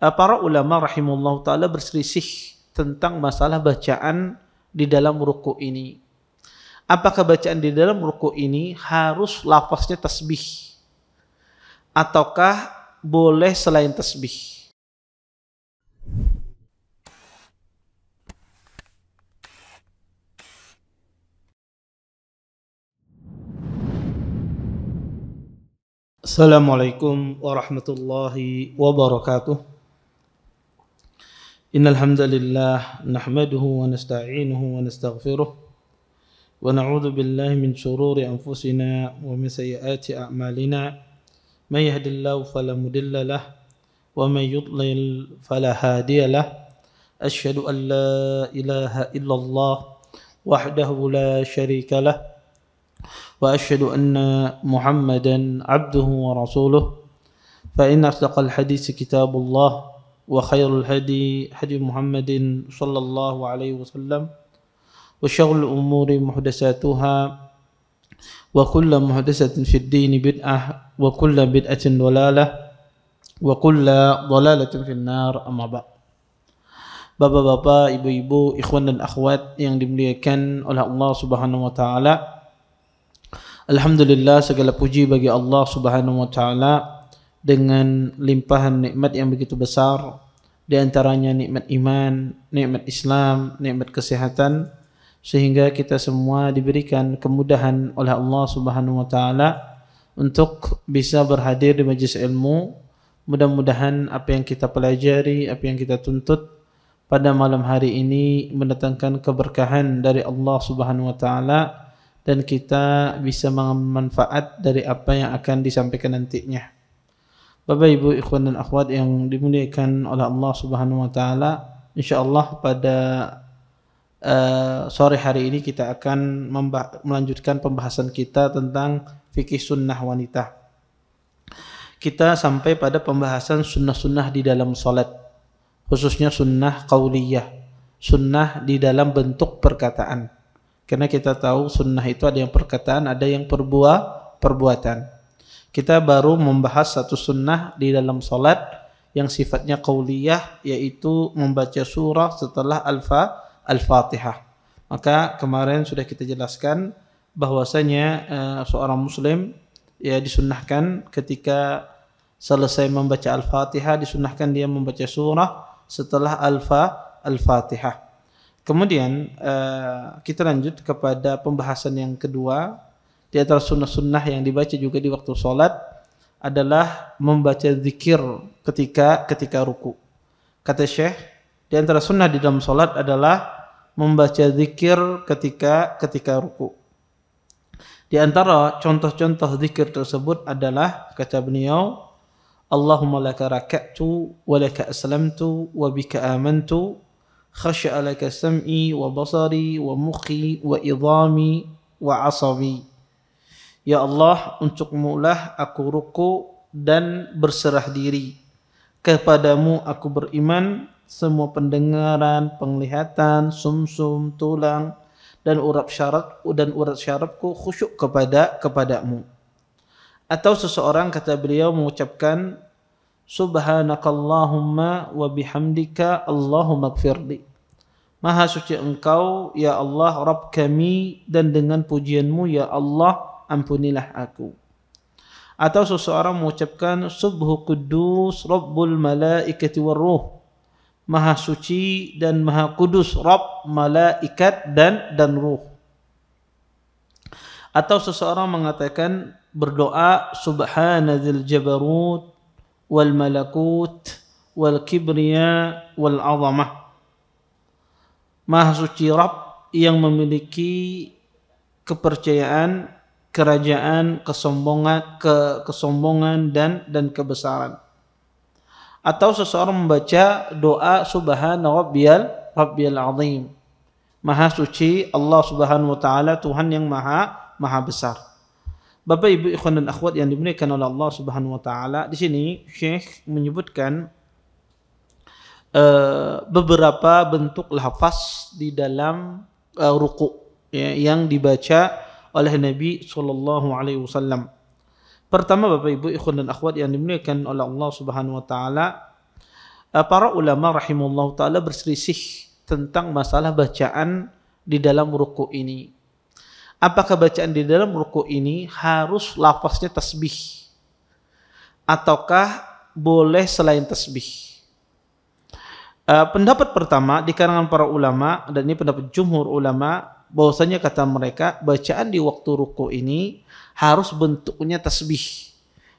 Eh, para ulama rahimullah taala berselisih tentang masalah bacaan di dalam ruku ini. Apakah bacaan di dalam ruku ini harus lafaznya tasbih ataukah boleh selain tasbih? Assalamualaikum warahmatullahi wabarakatuh. إن الحمد لله نحمده ونستعينه ونستغفره ونعوذ بالله من شرور أنفسنا ومن سيئات أعمالنا من يهد الله فلا مضل له ومن يضلل فلا هادي له أشهد أن لا إله إلا الله وحده لا شريك له وأشهد أن محمدا عبده ورسوله فإن أصدق الحديث كتاب الله وخير الهدي هدي محمد صلى الله عليه وسلم وشر الأمور محدثاتها وكل محدثة في الدين بدعة وكل بدعة ضلالة وكل ضلالة في النار أما بعد Bapak-bapak, ibu-ibu, ikhwan dan akhwat yang dimuliakan oleh Allah Subhanahu wa taala. Alhamdulillah segala puji bagi Allah Subhanahu wa taala dengan limpahan nikmat yang begitu besar di antaranya nikmat iman, nikmat Islam, nikmat kesehatan sehingga kita semua diberikan kemudahan oleh Allah Subhanahu wa taala untuk bisa berhadir di majlis ilmu. Mudah-mudahan apa yang kita pelajari, apa yang kita tuntut pada malam hari ini mendatangkan keberkahan dari Allah Subhanahu wa taala dan kita bisa memanfaat dari apa yang akan disampaikan nantinya. Bapak Ibu ikhwan dan akhwat yang dimuliakan oleh Allah Subhanahu wa taala, insyaallah pada uh, sore hari ini kita akan melanjutkan pembahasan kita tentang fikih sunnah wanita. Kita sampai pada pembahasan sunnah-sunnah di dalam salat, khususnya sunnah qauliyah, sunnah di dalam bentuk perkataan. Karena kita tahu sunnah itu ada yang perkataan, ada yang perbua, perbuatan. Kita baru membahas satu sunnah di dalam solat yang sifatnya kauliyah yaitu membaca surah setelah alfa al-Fatihah. Maka kemarin sudah kita jelaskan bahwasanya eh, seorang muslim ya disunnahkan ketika selesai membaca Al-Fatihah disunnahkan dia membaca surah setelah alfa Al-Fatihah. Kemudian eh, kita lanjut kepada pembahasan yang kedua di antara sunnah-sunnah yang dibaca juga di waktu solat adalah membaca zikir ketika ketika ruku. Kata Syekh, di antara sunnah di dalam solat adalah membaca zikir ketika ketika ruku. Di antara contoh-contoh zikir tersebut adalah kata beliau, Allahumma laka raka'tu wa laka aslamtu wa bika amantu khasha'alaka sam'i wa basari wa mukhi wa idhami wa asabi. Ya Allah, untukmu lah aku ruku dan berserah diri. Kepadamu aku beriman, semua pendengaran, penglihatan, sumsum, tulang dan urat syaraf dan urat syarafku khusyuk kepada kepadamu. Atau seseorang kata beliau mengucapkan Subhanakallahumma wa bihamdika Allahumma gfirli. Maha suci engkau, Ya Allah, Rabb kami dan dengan pujianmu, Ya Allah, ampunilah aku. Atau seseorang mengucapkan Subuh Kudus Rabbul Malaikati Warruh Maha Suci dan Maha Kudus Rabb Malaikat dan dan Ruh atau seseorang mengatakan berdoa subhanadzil jabarut wal malakut wal kibriya wal azamah maha suci Rabb yang memiliki kepercayaan kerajaan, kesombongan, ke, kesombongan dan dan kebesaran. Atau seseorang membaca doa subhana rabbiyal rabbiyal azim. Maha suci Allah Subhanahu wa taala Tuhan yang maha maha besar. Bapak Ibu ikhwan dan akhwat yang dimuliakan oleh Allah Subhanahu wa taala, di sini Syekh menyebutkan uh, beberapa bentuk lafaz di dalam uh, ruku ya, yang dibaca oleh Nabi Shallallahu Alaihi Wasallam. Pertama Bapak Ibu ikhwan dan akhwat yang dimuliakan oleh Allah Subhanahu Wa Taala, eh, para ulama rahimullah taala berselisih tentang masalah bacaan di dalam ruku ini. Apakah bacaan di dalam ruku ini harus lafaznya tasbih ataukah boleh selain tasbih? Uh, pendapat pertama di kalangan para ulama dan ini pendapat jumhur ulama bahwasanya kata mereka bacaan di waktu ruku ini harus bentuknya tasbih.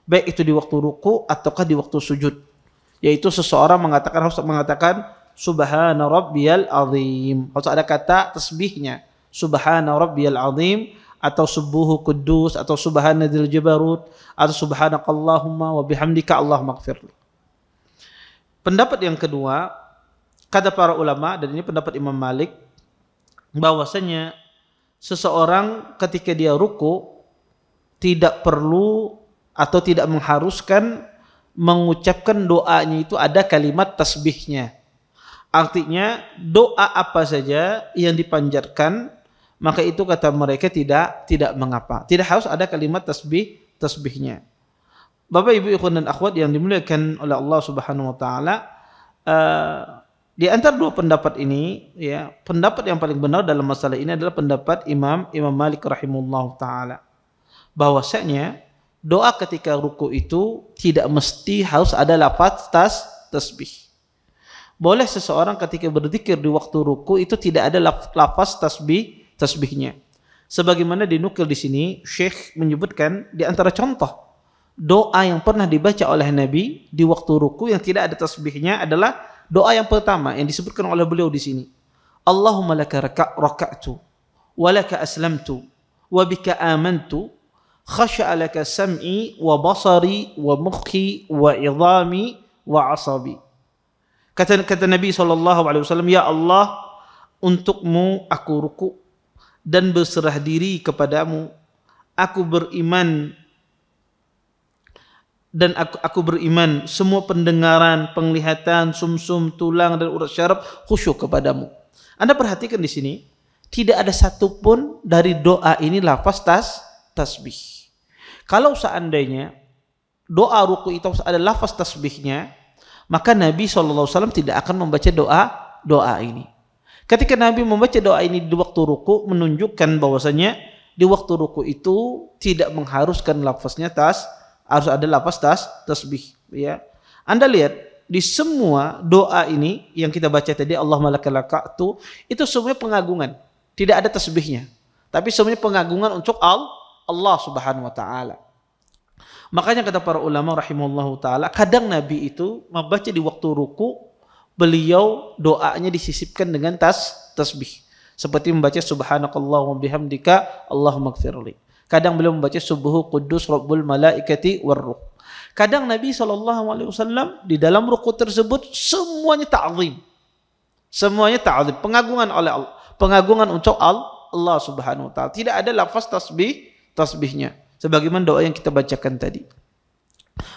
Baik itu di waktu ruku ataukah di waktu sujud. Yaitu seseorang mengatakan harus mengatakan subhana rabbiyal azim. Harus ada kata tasbihnya. Subhana rabbiyal azim atau subuhu kudus atau subhana dzil jabarut atau subhanakallahumma wa bihamdika Allahumma gfirli. Pendapat yang kedua kata para ulama dan ini pendapat Imam Malik bahwasanya seseorang ketika dia ruku tidak perlu atau tidak mengharuskan mengucapkan doanya itu ada kalimat tasbihnya. Artinya doa apa saja yang dipanjatkan maka itu kata mereka tidak tidak mengapa. Tidak harus ada kalimat tasbih tasbihnya. Bapak Ibu ikhwan dan akhwat yang dimuliakan oleh Allah Subhanahu wa taala eh, di antara dua pendapat ini, ya, pendapat yang paling benar dalam masalah ini adalah pendapat Imam Imam Malik rahimullah taala bahwasanya doa ketika ruku itu tidak mesti harus ada lafaz tas tasbih. Boleh seseorang ketika berzikir di waktu ruku itu tidak ada lafaz tasbih tasbihnya. Sebagaimana dinukil di sini, Syekh menyebutkan di antara contoh doa yang pernah dibaca oleh Nabi di waktu ruku yang tidak ada tasbihnya adalah doa yang pertama yang disebutkan oleh beliau di sini. Allahumma laka raka'tu wa laka aslamtu wa bika amantu khasha'a laka sam'i wa basari wa mukhi wa idami wa asabi. Kata kata Nabi SAW, Ya Allah, untukmu aku ruku dan berserah diri kepadamu. Aku beriman dan aku, aku beriman semua pendengaran, penglihatan, sumsum, -sum, tulang dan urat syaraf khusyuk kepadamu. Anda perhatikan di sini, tidak ada satupun dari doa ini lafaz tas tasbih. Kalau seandainya doa ruku itu ada lafaz tasbihnya, maka Nabi SAW tidak akan membaca doa doa ini. Ketika Nabi membaca doa ini di waktu ruku menunjukkan bahwasanya di waktu ruku itu tidak mengharuskan lafaznya tas harus ada lafaz tas tasbih ya. Anda lihat di semua doa ini yang kita baca tadi Allah malakalakatu itu semuanya pengagungan tidak ada tasbihnya tapi semuanya pengagungan untuk Allah subhanahu wa ta'ala makanya kata para ulama rahimahullahu ta'ala kadang Nabi itu membaca di waktu ruku beliau doanya disisipkan dengan tas tasbih seperti membaca subhanakallah wa bihamdika Allahumma gfirli kadang beliau membaca Subuh kudus rabbul malaikati warruh kadang nabi sallallahu alaihi wasallam di dalam ruku tersebut semuanya ta'zim semuanya ta'zim pengagungan oleh Allah pengagungan untuk Allah subhanahu wa taala tidak ada lafaz tasbih tasbihnya sebagaimana doa yang kita bacakan tadi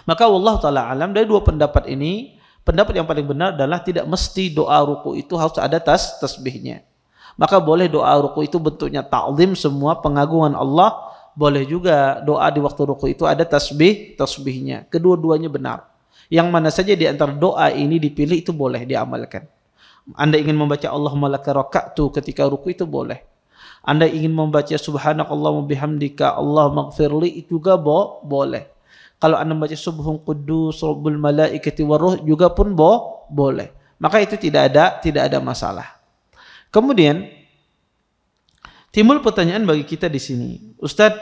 maka wallahu taala alam dari dua pendapat ini pendapat yang paling benar adalah tidak mesti doa ruku itu harus ada tas tasbihnya Maka boleh doa ruku itu bentuknya ta'zim semua pengagungan Allah. Boleh juga doa di waktu ruku itu ada tasbih, tasbihnya. Kedua-duanya benar. Yang mana saja di antara doa ini dipilih itu boleh diamalkan. Anda ingin membaca Allahumma laka raka'tu ketika ruku itu boleh. Anda ingin membaca subhanakallahumma bihamdika Allah maghfirli juga bo boleh. Kalau Anda membaca kudu qudus rabbul malaikati waruh juga pun bo boleh. Maka itu tidak ada tidak ada masalah. Kemudian Timbul pertanyaan bagi kita di sini, Ustadz,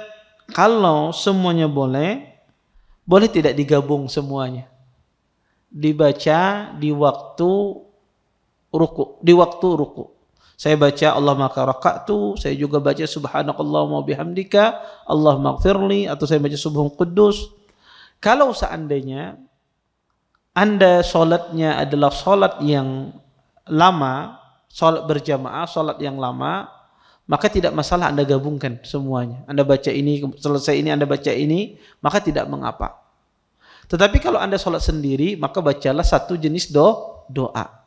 kalau semuanya boleh, boleh tidak digabung semuanya? Dibaca di waktu ruku, di waktu ruku. Saya baca Allah maka tu, saya juga baca subhanakallah wa bihamdika, Allah maghfirli, atau saya baca Subuh kudus. Kalau seandainya Anda solatnya adalah solat yang lama, solat berjamaah, solat yang lama, maka tidak masalah Anda gabungkan semuanya. Anda baca ini, selesai ini, Anda baca ini, maka tidak mengapa. Tetapi kalau Anda sholat sendiri, maka bacalah satu jenis do, doa.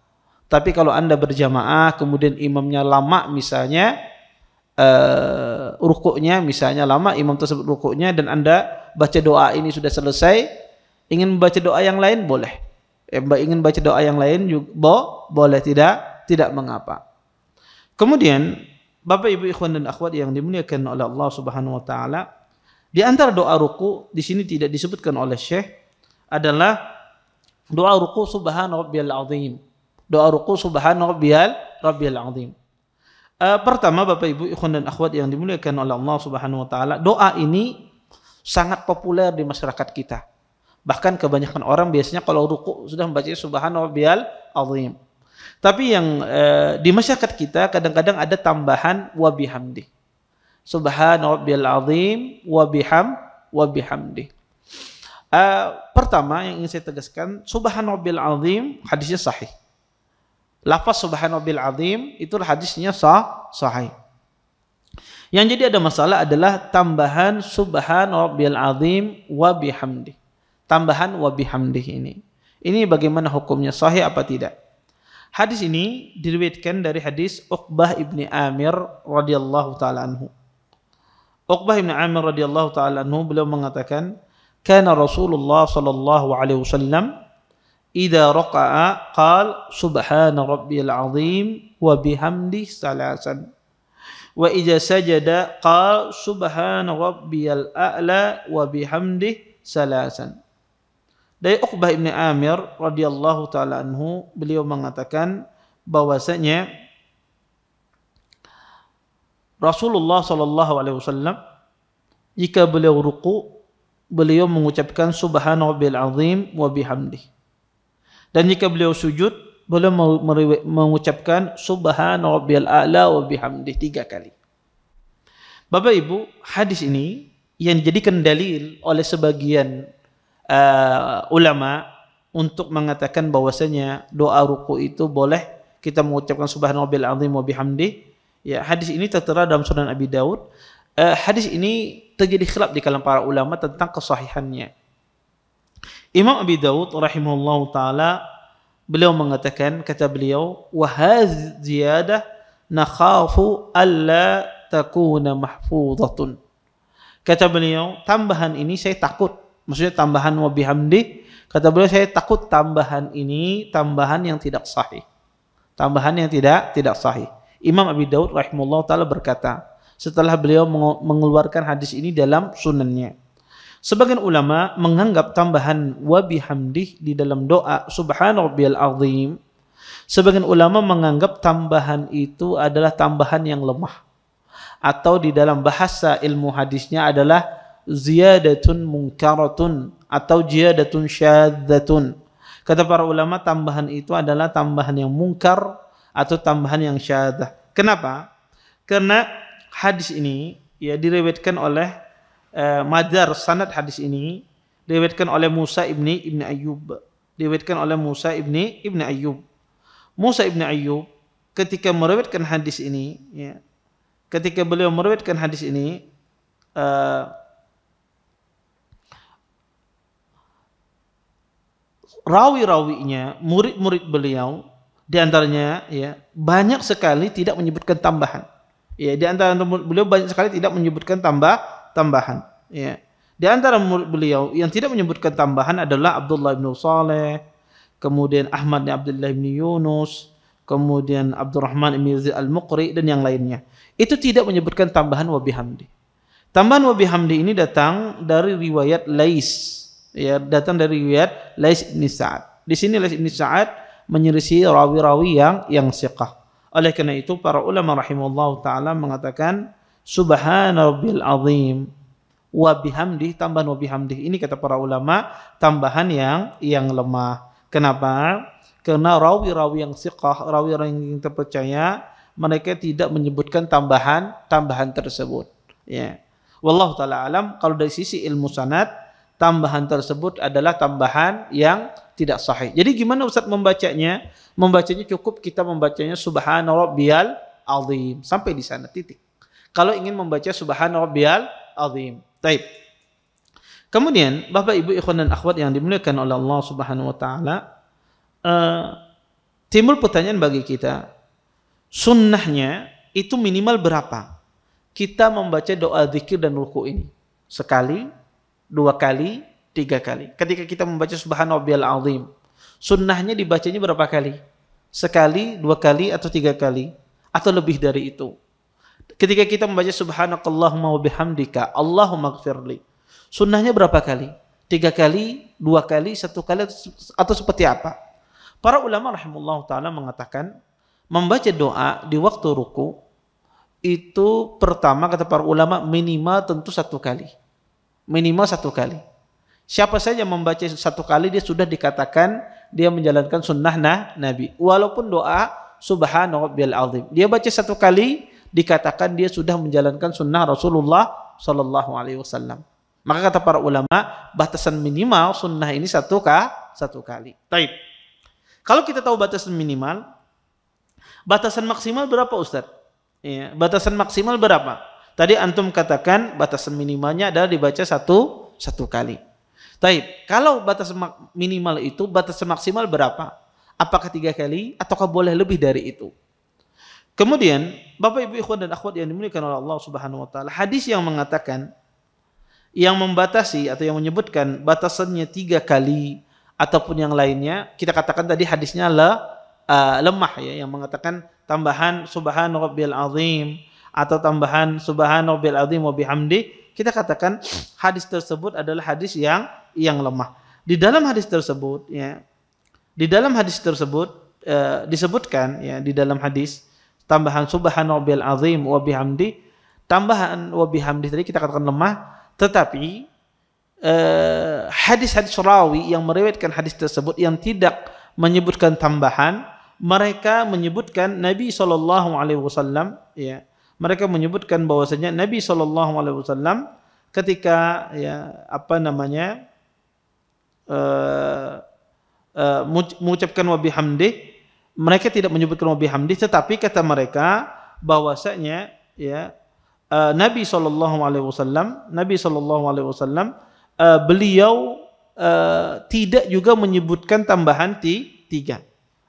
Tapi kalau Anda berjamaah, kemudian imamnya lama misalnya, uh, rukuknya misalnya lama, imam tersebut rukuknya, dan Anda baca doa ini sudah selesai, ingin membaca doa yang lain, boleh. Eh, ingin baca doa yang lain, juga, boleh tidak, tidak mengapa. Kemudian, Bapak Ibu ikhwan dan akhwat yang dimuliakan oleh Allah Subhanahu wa taala, di antara doa ruku di sini tidak disebutkan oleh Syekh adalah doa ruku subhana rabbiyal azim. Doa ruku subhana rabbiyal rabbiyal azim. Uh, pertama Bapak Ibu ikhwan dan akhwat yang dimuliakan oleh Allah Subhanahu wa taala, doa ini sangat populer di masyarakat kita. Bahkan kebanyakan orang biasanya kalau ruku sudah membaca subhana rabbiyal azim. Tapi yang eh, di masyarakat kita kadang-kadang ada tambahan wa hamdi. azim wa biham Uh, pertama yang ingin saya tegaskan, subhanarabbiyal azim hadisnya sahih. Lafaz subhanarabbiyal azim itulah hadisnya sah sahih. Yang jadi ada masalah adalah tambahan subhanarabbiyal azim wa hamdi. Tambahan wa hamdi ini. Ini bagaimana hukumnya sahih apa tidak? Hadis ini diriwayatkan dari hadis Uqbah ibni Amir radhiyallahu taala anhu. Uqbah ibni Amir radhiyallahu taala anhu beliau mengatakan, "Kana Rasulullah sallallahu alaihi wasallam idza raqa'a qal subhana rabbiyal azim wa bihamdi salasan." Wa idza sajada qal subhana rabbiyal a'la wa bihamdi salasan. Dari Uqbah ibn Amir radhiyallahu taala anhu beliau mengatakan bahwasanya Rasulullah saw jika beliau ruku beliau mengucapkan subhanarabbil azim wa bihamdi dan jika beliau sujud beliau mengucapkan subhanarabbil a'la wa bihamdi tiga kali Bapak Ibu hadis ini yang dijadikan dalil oleh sebagian uh, ulama untuk mengatakan bahwasanya doa ruku itu boleh kita mengucapkan subhanallahil azim wa bihamdi. Ya, hadis ini tertera dalam Sunan Abi Daud. Uh, hadis ini terjadi khilaf di kalangan para ulama tentang kesahihannya. Imam Abi Daud rahimahullahu taala beliau mengatakan kata beliau wa ziyadah nakhafu alla takuna mahfuzatun. Kata beliau, tambahan ini saya takut Maksudnya tambahan wabi hamdi. Kata beliau saya takut tambahan ini tambahan yang tidak sahih. Tambahan yang tidak tidak sahih. Imam Abi Daud rahimullah taala berkata setelah beliau mengeluarkan hadis ini dalam sunannya. Sebagian ulama menganggap tambahan wabi hamdi di dalam doa al azim. Sebagian ulama menganggap tambahan itu adalah tambahan yang lemah atau di dalam bahasa ilmu hadisnya adalah ziyadatun munkaratun atau ziyadatun syadzatun. Kata para ulama tambahan itu adalah tambahan yang mungkar atau tambahan yang syadzah. Kenapa? Karena hadis ini ya direwetkan oleh uh, madar sanad hadis ini direwetkan oleh Musa ibni ibni Ayyub. Direwetkan oleh Musa ibni ibni Ayyub. Musa ibni Ayyub ketika merewetkan hadis ini ya, ketika beliau merewetkan hadis ini eh, rawi-rawinya, murid-murid beliau di antaranya ya banyak sekali tidak menyebutkan tambahan. Ya, di antara beliau banyak sekali tidak menyebutkan tambah tambahan. Ya. Di antara murid beliau yang tidak menyebutkan tambahan adalah Abdullah bin Saleh, kemudian Ahmad bin Abdullah bin Yunus, kemudian Abdurrahman bin Al-Muqri dan yang lainnya. Itu tidak menyebutkan tambahan wa bihamdi. Tambahan wa bihamdi ini datang dari riwayat Lais ya datang dari riwayat Lais bin Sa'ad. Di sini Lais bin Sa'ad menyelisi rawi-rawi yang yang siqah. Oleh karena itu para ulama rahimahullah taala mengatakan subhana rabbil azim wa bihamdih tambahan wa bihamdih ini kata para ulama tambahan yang yang lemah. Kenapa? Karena rawi-rawi yang siqah, rawi-rawi yang terpercaya mereka tidak menyebutkan tambahan tambahan tersebut. Ya. Wallahu taala alam kalau dari sisi ilmu sanad tambahan tersebut adalah tambahan yang tidak sahih. Jadi gimana Ustaz membacanya? Membacanya cukup kita membacanya subhana rabbiyal azim sampai di sana titik. Kalau ingin membaca subhana rabbiyal azim. Baik. Kemudian Bapak Ibu ikhwan dan akhwat yang dimuliakan oleh Allah Subhanahu wa taala uh, timbul pertanyaan bagi kita sunnahnya itu minimal berapa kita membaca doa zikir dan ruku ini sekali dua kali, tiga kali. Ketika kita membaca subhanallah azim, sunnahnya dibacanya berapa kali? Sekali, dua kali, atau tiga kali? Atau lebih dari itu? Ketika kita membaca subhanakallahumma wa bihamdika, Allahumma gfirli. Sunnahnya berapa kali? Tiga kali, dua kali, satu kali, atau seperti apa? Para ulama rahimullah ta'ala mengatakan, membaca doa di waktu ruku, itu pertama kata para ulama minimal tentu satu kali minimal satu kali. Siapa saja membaca satu kali dia sudah dikatakan dia menjalankan sunnah nah, Nabi. Walaupun doa subhanarabbiyal azim. Dia baca satu kali dikatakan dia sudah menjalankan sunnah Rasulullah Sallallahu alaihi wasallam. Maka kata para ulama, batasan minimal sunnah ini satu kah? Satu kali. Taib. Kalau kita tahu batasan minimal, batasan maksimal berapa Ustaz? Ya, batasan maksimal berapa? Tadi antum katakan batasan minimalnya adalah dibaca satu satu kali. Tapi kalau batas minimal itu batas maksimal berapa? Apakah tiga kali ataukah boleh lebih dari itu? Kemudian Bapak Ibu ikhwan dan akhwat yang dimuliakan oleh Allah Subhanahu wa taala, hadis yang mengatakan yang membatasi atau yang menyebutkan batasannya tiga kali ataupun yang lainnya, kita katakan tadi hadisnya le, uh, lemah ya yang mengatakan tambahan Subhanahu Wa Taala atau tambahan subhanallah azim wa bihamdi, kita katakan hadis tersebut adalah hadis yang yang lemah. Di dalam hadis tersebut ya. Di dalam hadis tersebut e, disebutkan ya di dalam hadis tambahan subhanallah azim wa bihamdi tambahan wa bihamdi tadi kita katakan lemah tetapi eh, hadis-hadis eh, rawi yang meriwayatkan hadis tersebut yang tidak menyebutkan tambahan mereka menyebutkan Nabi Shallallahu Alaihi Wasallam ya mereka menyebutkan bahwasanya Nabi saw ketika ya apa namanya uh, uh, mengucapkan wabi hamdi mereka tidak menyebutkan wabi hamdi tetapi kata mereka bahwasanya ya uh, Nabi saw Nabi saw uh, beliau uh, tidak juga menyebutkan tambahan ti tiga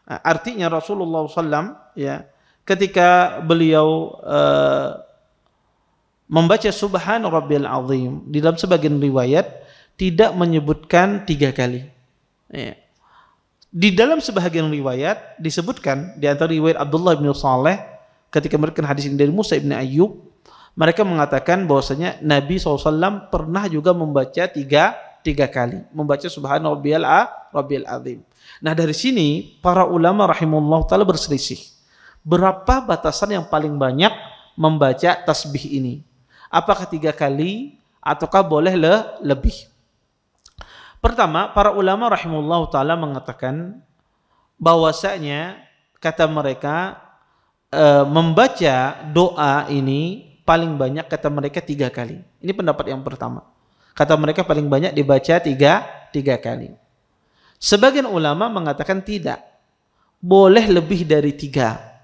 artinya Rasulullah saw ya, ketika beliau eh, membaca Subhan Rabbil Azim di dalam sebagian riwayat tidak menyebutkan tiga kali. Iya. Di dalam sebagian riwayat disebutkan di antara riwayat Abdullah bin Saleh ketika mereka hadis ini dari Musa bin Ayyub mereka mengatakan bahwasanya Nabi SAW pernah juga membaca tiga, tiga kali. Membaca Subhan Rabbil Azim. Nah dari sini para ulama rahimullah ta'ala berselisih berapa batasan yang paling banyak membaca tasbih ini? Apakah tiga kali ataukah boleh le lebih? Pertama, para ulama rahimullah taala mengatakan bahwasanya kata mereka e, membaca doa ini paling banyak kata mereka tiga kali. Ini pendapat yang pertama. Kata mereka paling banyak dibaca tiga, tiga kali. Sebagian ulama mengatakan tidak. Boleh lebih dari tiga.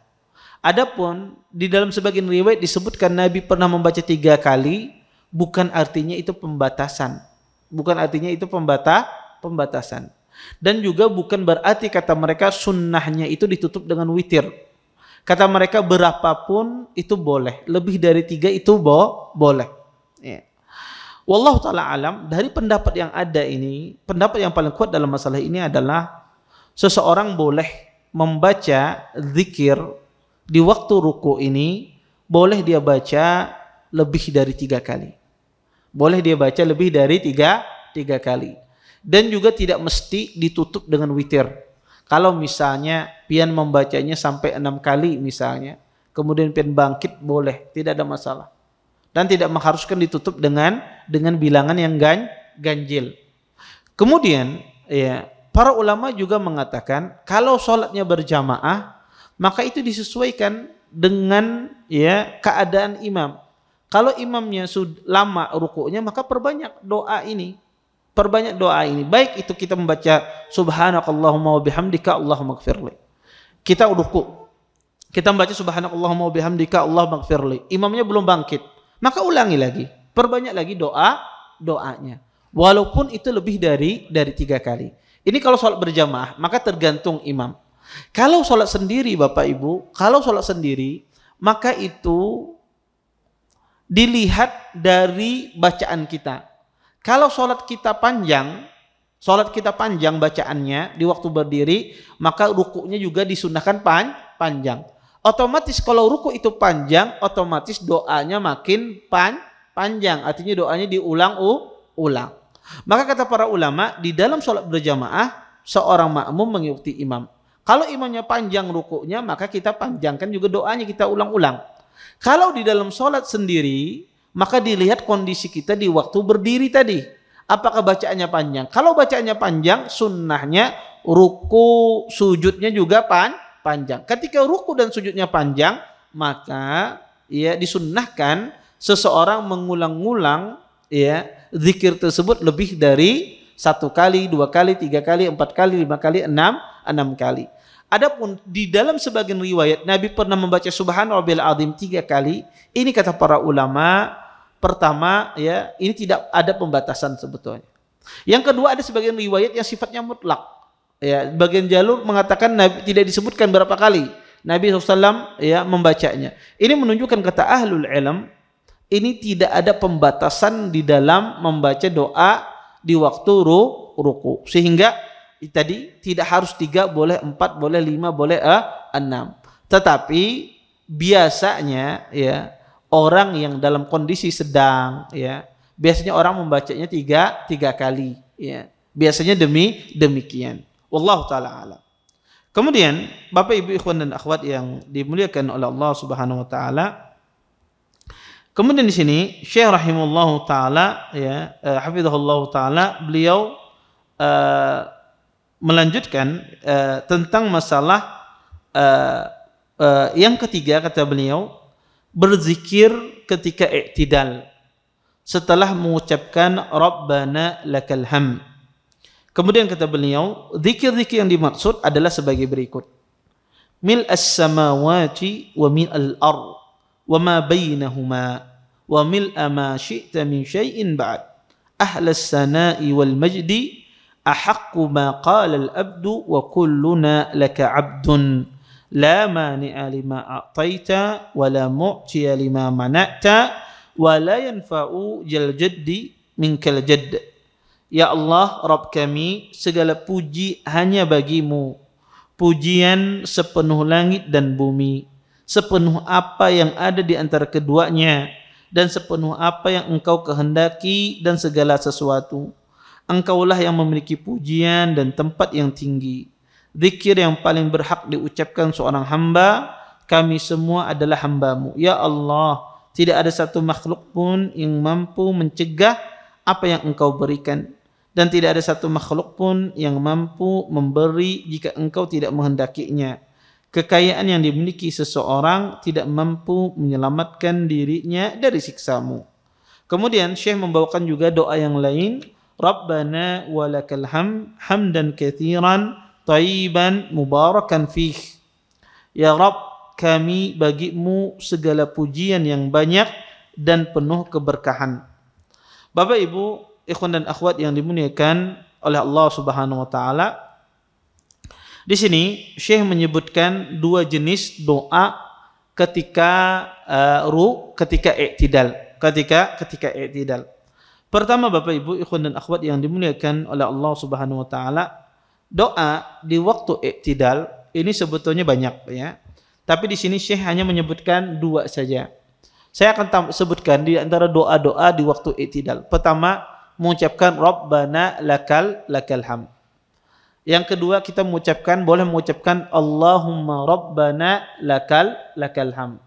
Adapun di dalam sebagian riwayat disebutkan Nabi pernah membaca tiga kali, bukan artinya itu pembatasan. Bukan artinya itu pembata, pembatasan. Dan juga bukan berarti kata mereka sunnahnya itu ditutup dengan witir. Kata mereka berapapun itu boleh, lebih dari tiga itu bo boleh. Ya. Wallahu taala alam dari pendapat yang ada ini, pendapat yang paling kuat dalam masalah ini adalah seseorang boleh membaca zikir di waktu ruku ini boleh dia baca lebih dari tiga kali. Boleh dia baca lebih dari tiga, tiga kali. Dan juga tidak mesti ditutup dengan witir. Kalau misalnya pian membacanya sampai enam kali misalnya, kemudian pian bangkit boleh, tidak ada masalah. Dan tidak mengharuskan ditutup dengan dengan bilangan yang gan, ganjil. Kemudian ya para ulama juga mengatakan kalau sholatnya berjamaah maka itu disesuaikan dengan ya keadaan imam. Kalau imamnya sudah lama rukuknya maka perbanyak doa ini. Perbanyak doa ini. Baik itu kita membaca subhanakallahumma wa bihamdika Allahumma gfirli. Kita ruku. Kita membaca subhanakallahumma wa bihamdika Allahumma gfirli. Imamnya belum bangkit. Maka ulangi lagi. Perbanyak lagi doa doanya. Walaupun itu lebih dari dari tiga kali. Ini kalau sholat berjamaah maka tergantung imam. Kalau sholat sendiri Bapak Ibu, kalau sholat sendiri, maka itu dilihat dari bacaan kita. Kalau sholat kita panjang, sholat kita panjang bacaannya di waktu berdiri, maka rukuknya juga disunahkan pan panjang. Otomatis kalau ruku itu panjang, otomatis doanya makin pan panjang. Artinya doanya diulang u ulang. Maka kata para ulama, di dalam sholat berjamaah, seorang makmum mengikuti imam. Kalau imamnya panjang rukuknya, maka kita panjangkan juga doanya, kita ulang-ulang. Kalau di dalam sholat sendiri, maka dilihat kondisi kita di waktu berdiri tadi. Apakah bacaannya panjang? Kalau bacaannya panjang, sunnahnya ruku, sujudnya juga pan, panjang. Ketika ruku dan sujudnya panjang, maka ya disunnahkan seseorang mengulang-ulang ya zikir tersebut lebih dari satu kali, dua kali, tiga kali, empat kali, lima kali, enam enam kali. Adapun di dalam sebagian riwayat Nabi pernah membaca Subhanallah azim tiga kali. Ini kata para ulama pertama ya ini tidak ada pembatasan sebetulnya. Yang kedua ada sebagian riwayat yang sifatnya mutlak. Ya, bagian jalur mengatakan Nabi, tidak disebutkan berapa kali Nabi SAW ya membacanya. Ini menunjukkan kata ahlul ilm ini tidak ada pembatasan di dalam membaca doa di waktu ruku sehingga tadi tidak harus tiga boleh empat boleh lima boleh eh, enam tetapi biasanya ya orang yang dalam kondisi sedang ya biasanya orang membacanya tiga tiga kali ya biasanya demi demikian wallahu taala alam kemudian bapak ibu ikhwan dan akhwat yang dimuliakan oleh Allah subhanahu wa taala kemudian di sini syekh rahimullahu taala ya eh, hafizahullahu taala beliau eh, melanjutkan uh, tentang masalah uh, uh, yang ketiga kata beliau berzikir ketika iktidal setelah mengucapkan Rabbana lakal ham. Kemudian kata beliau, zikir-zikir yang dimaksud adalah sebagai berikut. Mil as-samawati wa mil al-ar wa ma bainahuma wa mil ma syi'ta min syai'in ba'd. Ahlas sana'i wal majdi أحق ما قال الأبد وكلنا لك عبد لا مانع لما أعطيت ولا a'taita لما منعت ولا ينفع جل جد منك الجد jal jaddi minkal jadd Ya Allah Rabb kami segala puji hanya bagimu pujian sepenuh langit dan bumi sepenuh apa yang ada di antara keduanya dan sepenuh apa yang engkau kehendaki dan segala sesuatu Engkaulah yang memiliki pujian dan tempat yang tinggi. Zikir yang paling berhak diucapkan seorang hamba, kami semua adalah hambamu. Ya Allah, tidak ada satu makhluk pun yang mampu mencegah apa yang engkau berikan. Dan tidak ada satu makhluk pun yang mampu memberi jika engkau tidak menghendakinya. Kekayaan yang dimiliki seseorang tidak mampu menyelamatkan dirinya dari siksamu. Kemudian Syekh membawakan juga doa yang lain Rabbana walakal ham hamdan kathiran taiban mubarakan fih. Ya Rabb kami bagimu segala pujian yang banyak dan penuh keberkahan. Bapak Ibu, ikhwan dan akhwat yang dimuliakan oleh Allah Subhanahu wa taala. Di sini Syekh menyebutkan dua jenis doa ketika uh, ru ketika i'tidal, ketika ketika i'tidal. Pertama Bapak Ibu, ikhwan dan akhwat yang dimuliakan oleh Allah Subhanahu wa taala, doa di waktu iktidal ini sebetulnya banyak ya. Tapi di sini Syekh hanya menyebutkan dua saja. Saya akan sebutkan di antara doa-doa di waktu iktidal. Pertama, mengucapkan Rabbana lakal lakal ham. Yang kedua kita mengucapkan boleh mengucapkan Allahumma Rabbana lakal lakal ham.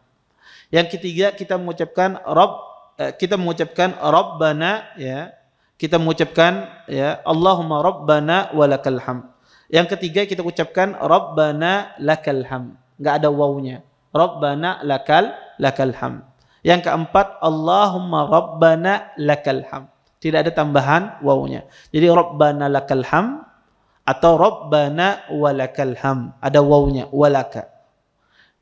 Yang ketiga kita mengucapkan Rabb Eh, kita mengucapkan Rabbana ya kita mengucapkan ya Allahumma Rabbana walakal ham. Yang ketiga kita ucapkan Rabbana lakal ham. Enggak ada wawnya. Rabbana lakal lakal ham. Yang keempat Allahumma Rabbana lakal ham. Tidak ada tambahan wawnya. Jadi Rabbana lakal ham atau Rabbana walakal ham. Ada wawnya walaka.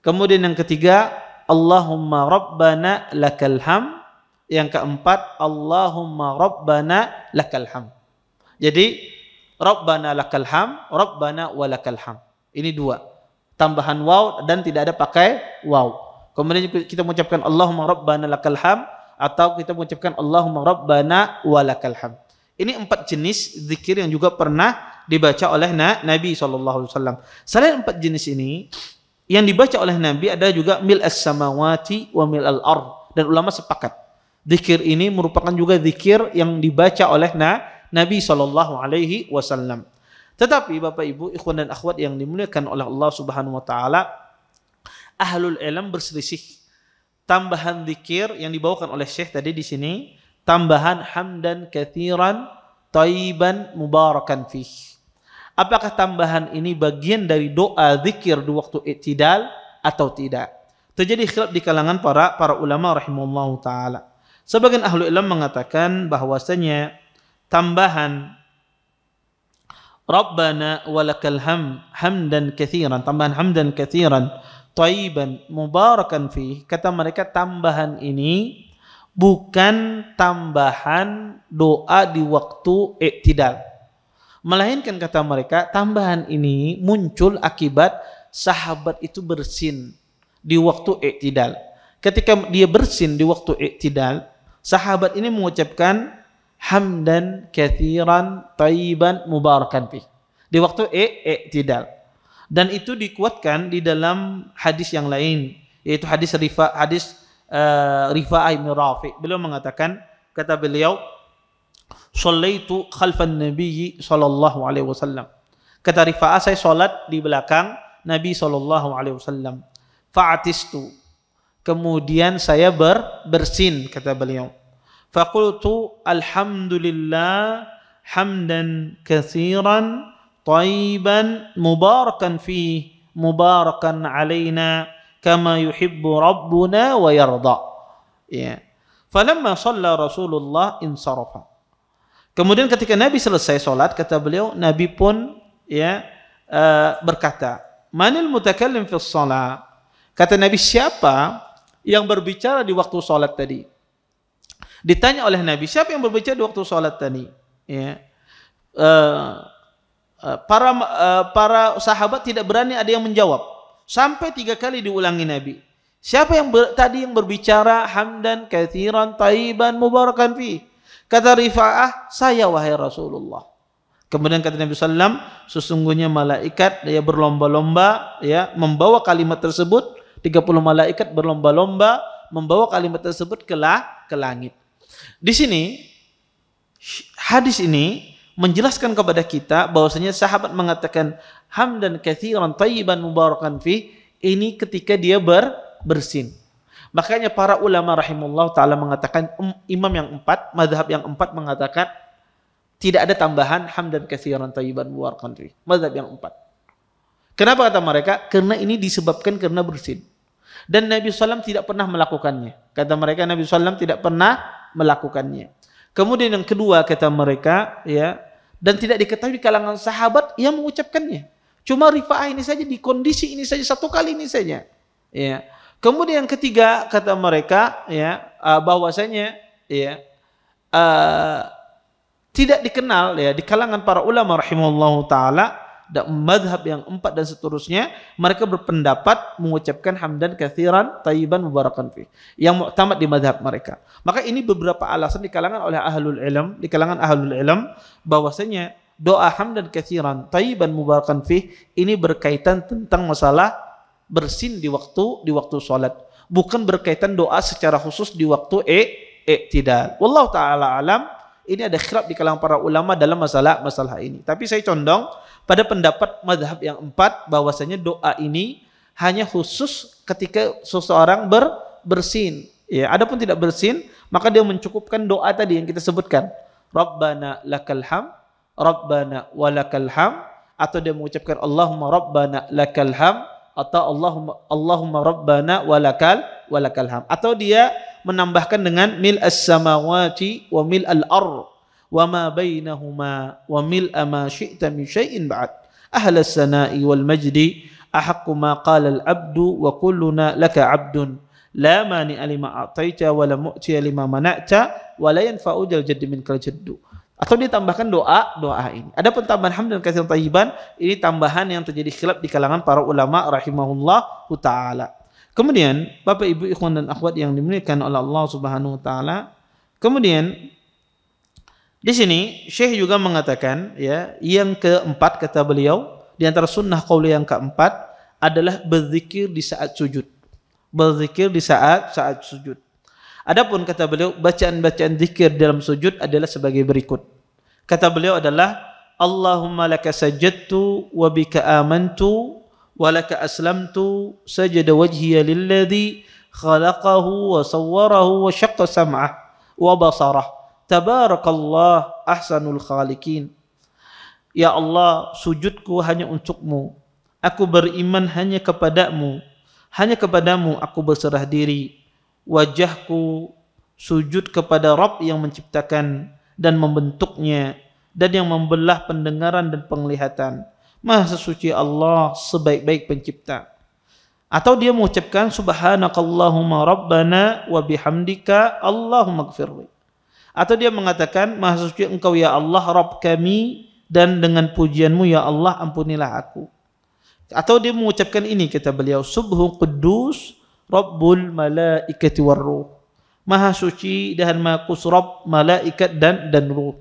Kemudian yang ketiga Allahumma Rabbana lakal ham. Yang keempat, Allahumma rabbana lakal ham. Jadi, rabbana lakal ham, rabbana walakal ham. Ini dua. Tambahan waw dan tidak ada pakai waw. Kemudian kita mengucapkan Allahumma rabbana lakal ham atau kita mengucapkan Allahumma rabbana walakal ham. Ini empat jenis zikir yang juga pernah dibaca oleh Nabi SAW. Selain empat jenis ini, yang dibaca oleh Nabi ada juga mil as-samawati wa mil al ar Dan ulama sepakat Zikir ini merupakan juga zikir yang dibaca oleh na, Nabi Shallallahu Alaihi Wasallam. Tetapi Bapak Ibu, ikhwan dan akhwat yang dimuliakan oleh Allah Subhanahu Wa Taala, ahlul ilm berselisih. Tambahan zikir yang dibawakan oleh Syekh tadi di sini, tambahan hamdan kathiran taiban mubarakan fih. Apakah tambahan ini bagian dari doa zikir di waktu iktidal atau tidak? Terjadi khilaf di kalangan para para ulama rahimahullah taala. Sebagian ahlu ilmu mengatakan bahwasanya tambahan Rabbana walakal ham hamdan kathiran tambahan hamdan kathiran taiban mubarakan fi kata mereka tambahan ini bukan tambahan doa di waktu iktidal melainkan kata mereka tambahan ini muncul akibat sahabat itu bersin di waktu iktidal ketika dia bersin di waktu iktidal sahabat ini mengucapkan hamdan kathiran taiban mubarakan fi. Di waktu e, e tidak. Dan itu dikuatkan di dalam hadis yang lain yaitu hadis rifa hadis uh, eh, Rifa'ah Rafi. Beliau mengatakan kata beliau Sallaitu khalfan nabiyyi sallallahu alaihi wasallam. Kata Rifa'ah saya salat di belakang Nabi sallallahu alaihi wasallam. Fa'atistu Kemudian saya ber, bersin kata beliau. Fakultu alhamdulillah hamdan kathiran taiban mubarakan fi mubarakan alaina kama yuhibbu rabbuna wa yarda. Ya. Falamma shalla Rasulullah insarafa. Kemudian ketika Nabi selesai sholat, kata beliau, Nabi pun ya uh, berkata, Manil mutakallim fi sholat? Kata Nabi, siapa yang berbicara di waktu sholat tadi. Ditanya oleh Nabi, siapa yang berbicara di waktu sholat tadi? Ya. Uh, para uh, para sahabat tidak berani ada yang menjawab. Sampai tiga kali diulangi Nabi. Siapa yang ber, tadi yang berbicara hamdan kathiran taiban mubarakan fi? Kata Rifa'ah, saya wahai Rasulullah. Kemudian kata Nabi Sallam, sesungguhnya malaikat dia berlomba-lomba ya membawa kalimat tersebut 30 malaikat berlomba-lomba membawa kalimat tersebut ke, ke langit. Di sini hadis ini menjelaskan kepada kita bahwasanya sahabat mengatakan hamdan katsiran tayyiban mubarakan fi ini ketika dia ber, bersin. Makanya para ulama rahimullah taala mengatakan imam yang empat, madhab yang empat mengatakan tidak ada tambahan hamdan katsiran tayyiban mubarakan fi. Madhab yang empat. Kenapa kata mereka? Karena ini disebabkan karena bersin. Dan Nabi SAW tidak pernah melakukannya. Kata mereka Nabi SAW tidak pernah melakukannya. Kemudian yang kedua kata mereka ya dan tidak diketahui di kalangan sahabat yang mengucapkannya. Cuma Rifa'ah ini saja di kondisi ini saja satu kali ini saja. Ya. Kemudian yang ketiga kata mereka ya eh, bahwasanya ya uh, tidak dikenal ya di kalangan para ulama rahimahullah taala dan madhab yang empat dan seterusnya, mereka berpendapat mengucapkan hamdan kathiran taiban mubarakan fi. Yang tamat di madhab mereka. Maka ini beberapa alasan di kalangan oleh ahlul ilm, di kalangan ahlul ilm bahwasanya doa hamdan kathiran taiban mubarakan fi ini berkaitan tentang masalah bersin di waktu di waktu salat bukan berkaitan doa secara khusus di waktu e tidak. Wallahu taala alam ini ada khilaf di kalangan para ulama dalam masalah masalah ini. Tapi saya condong pada pendapat madhab yang empat bahwasanya doa ini hanya khusus ketika seseorang ber, bersin. Ya, adapun tidak bersin, maka dia mencukupkan doa tadi yang kita sebutkan. Rabbana lakal ham, Rabbana walakal ham, atau dia mengucapkan Allahumma Rabbana lakal ham, atau Allahumma, Allahumma Rabbana walakal walakal ham. Atau dia menambahkan dengan mil as-samawati wa mil al-ar. وَمَا بَيْنَهُمَا وَمِلْأَ مَا شِئْتَ مِنْ شَيْءٍ بَعَدْ أَهْلَ السَّنَاءِ وَالْمَجْدِ أَحَقُّ مَا قَالَ الْعَبْدُ وَكُلُّنَا لَكَ عَبْدٌ لَا wa لِمَا أَعْطَيْتَ وَلَا مُؤْتِيَ لِمَا مَنَعْتَ وَلَا يَنْفَعُ la mu'ti alima atau ditambahkan doa doa ini. Ada pun tambahan hamdan tayyiban ini tambahan yang terjadi khilaf di kalangan para ulama rahimahullah taala. Kemudian Bapak Ibu ikhwan dan akhwat yang dimuliakan oleh Allah Subhanahu wa taala, kemudian Di sini Syekh juga mengatakan ya, yang keempat kata beliau di antara sunnah qauli yang keempat adalah berzikir di saat sujud. Berzikir di saat saat sujud. Adapun kata beliau bacaan-bacaan zikir dalam sujud adalah sebagai berikut. Kata beliau adalah Allahumma laka sajadtu wa bika amantu wa laka aslamtu sajada wajhi lilladzi khalaqahu wa sawwarahu wa syaqqa sam'ah wa basarah. Tabarakallah ahsanul khalikin. Ya Allah, sujudku hanya untukmu. Aku beriman hanya kepadamu. Hanya kepadamu aku berserah diri. Wajahku sujud kepada Rabb yang menciptakan dan membentuknya dan yang membelah pendengaran dan penglihatan. Maha sesuci Allah sebaik-baik pencipta. Atau dia mengucapkan subhanakallahumma rabbana wa bihamdika allahumma gfirli. Atau dia mengatakan Maha suci engkau ya Allah Rabb kami dan dengan pujianmu ya Allah ampunilah aku. Atau dia mengucapkan ini kata beliau Subhu Qudus Rabbul Malaikati Warruh. Maha suci dan Maha Kudus Rabb Malaikat dan dan Ruh.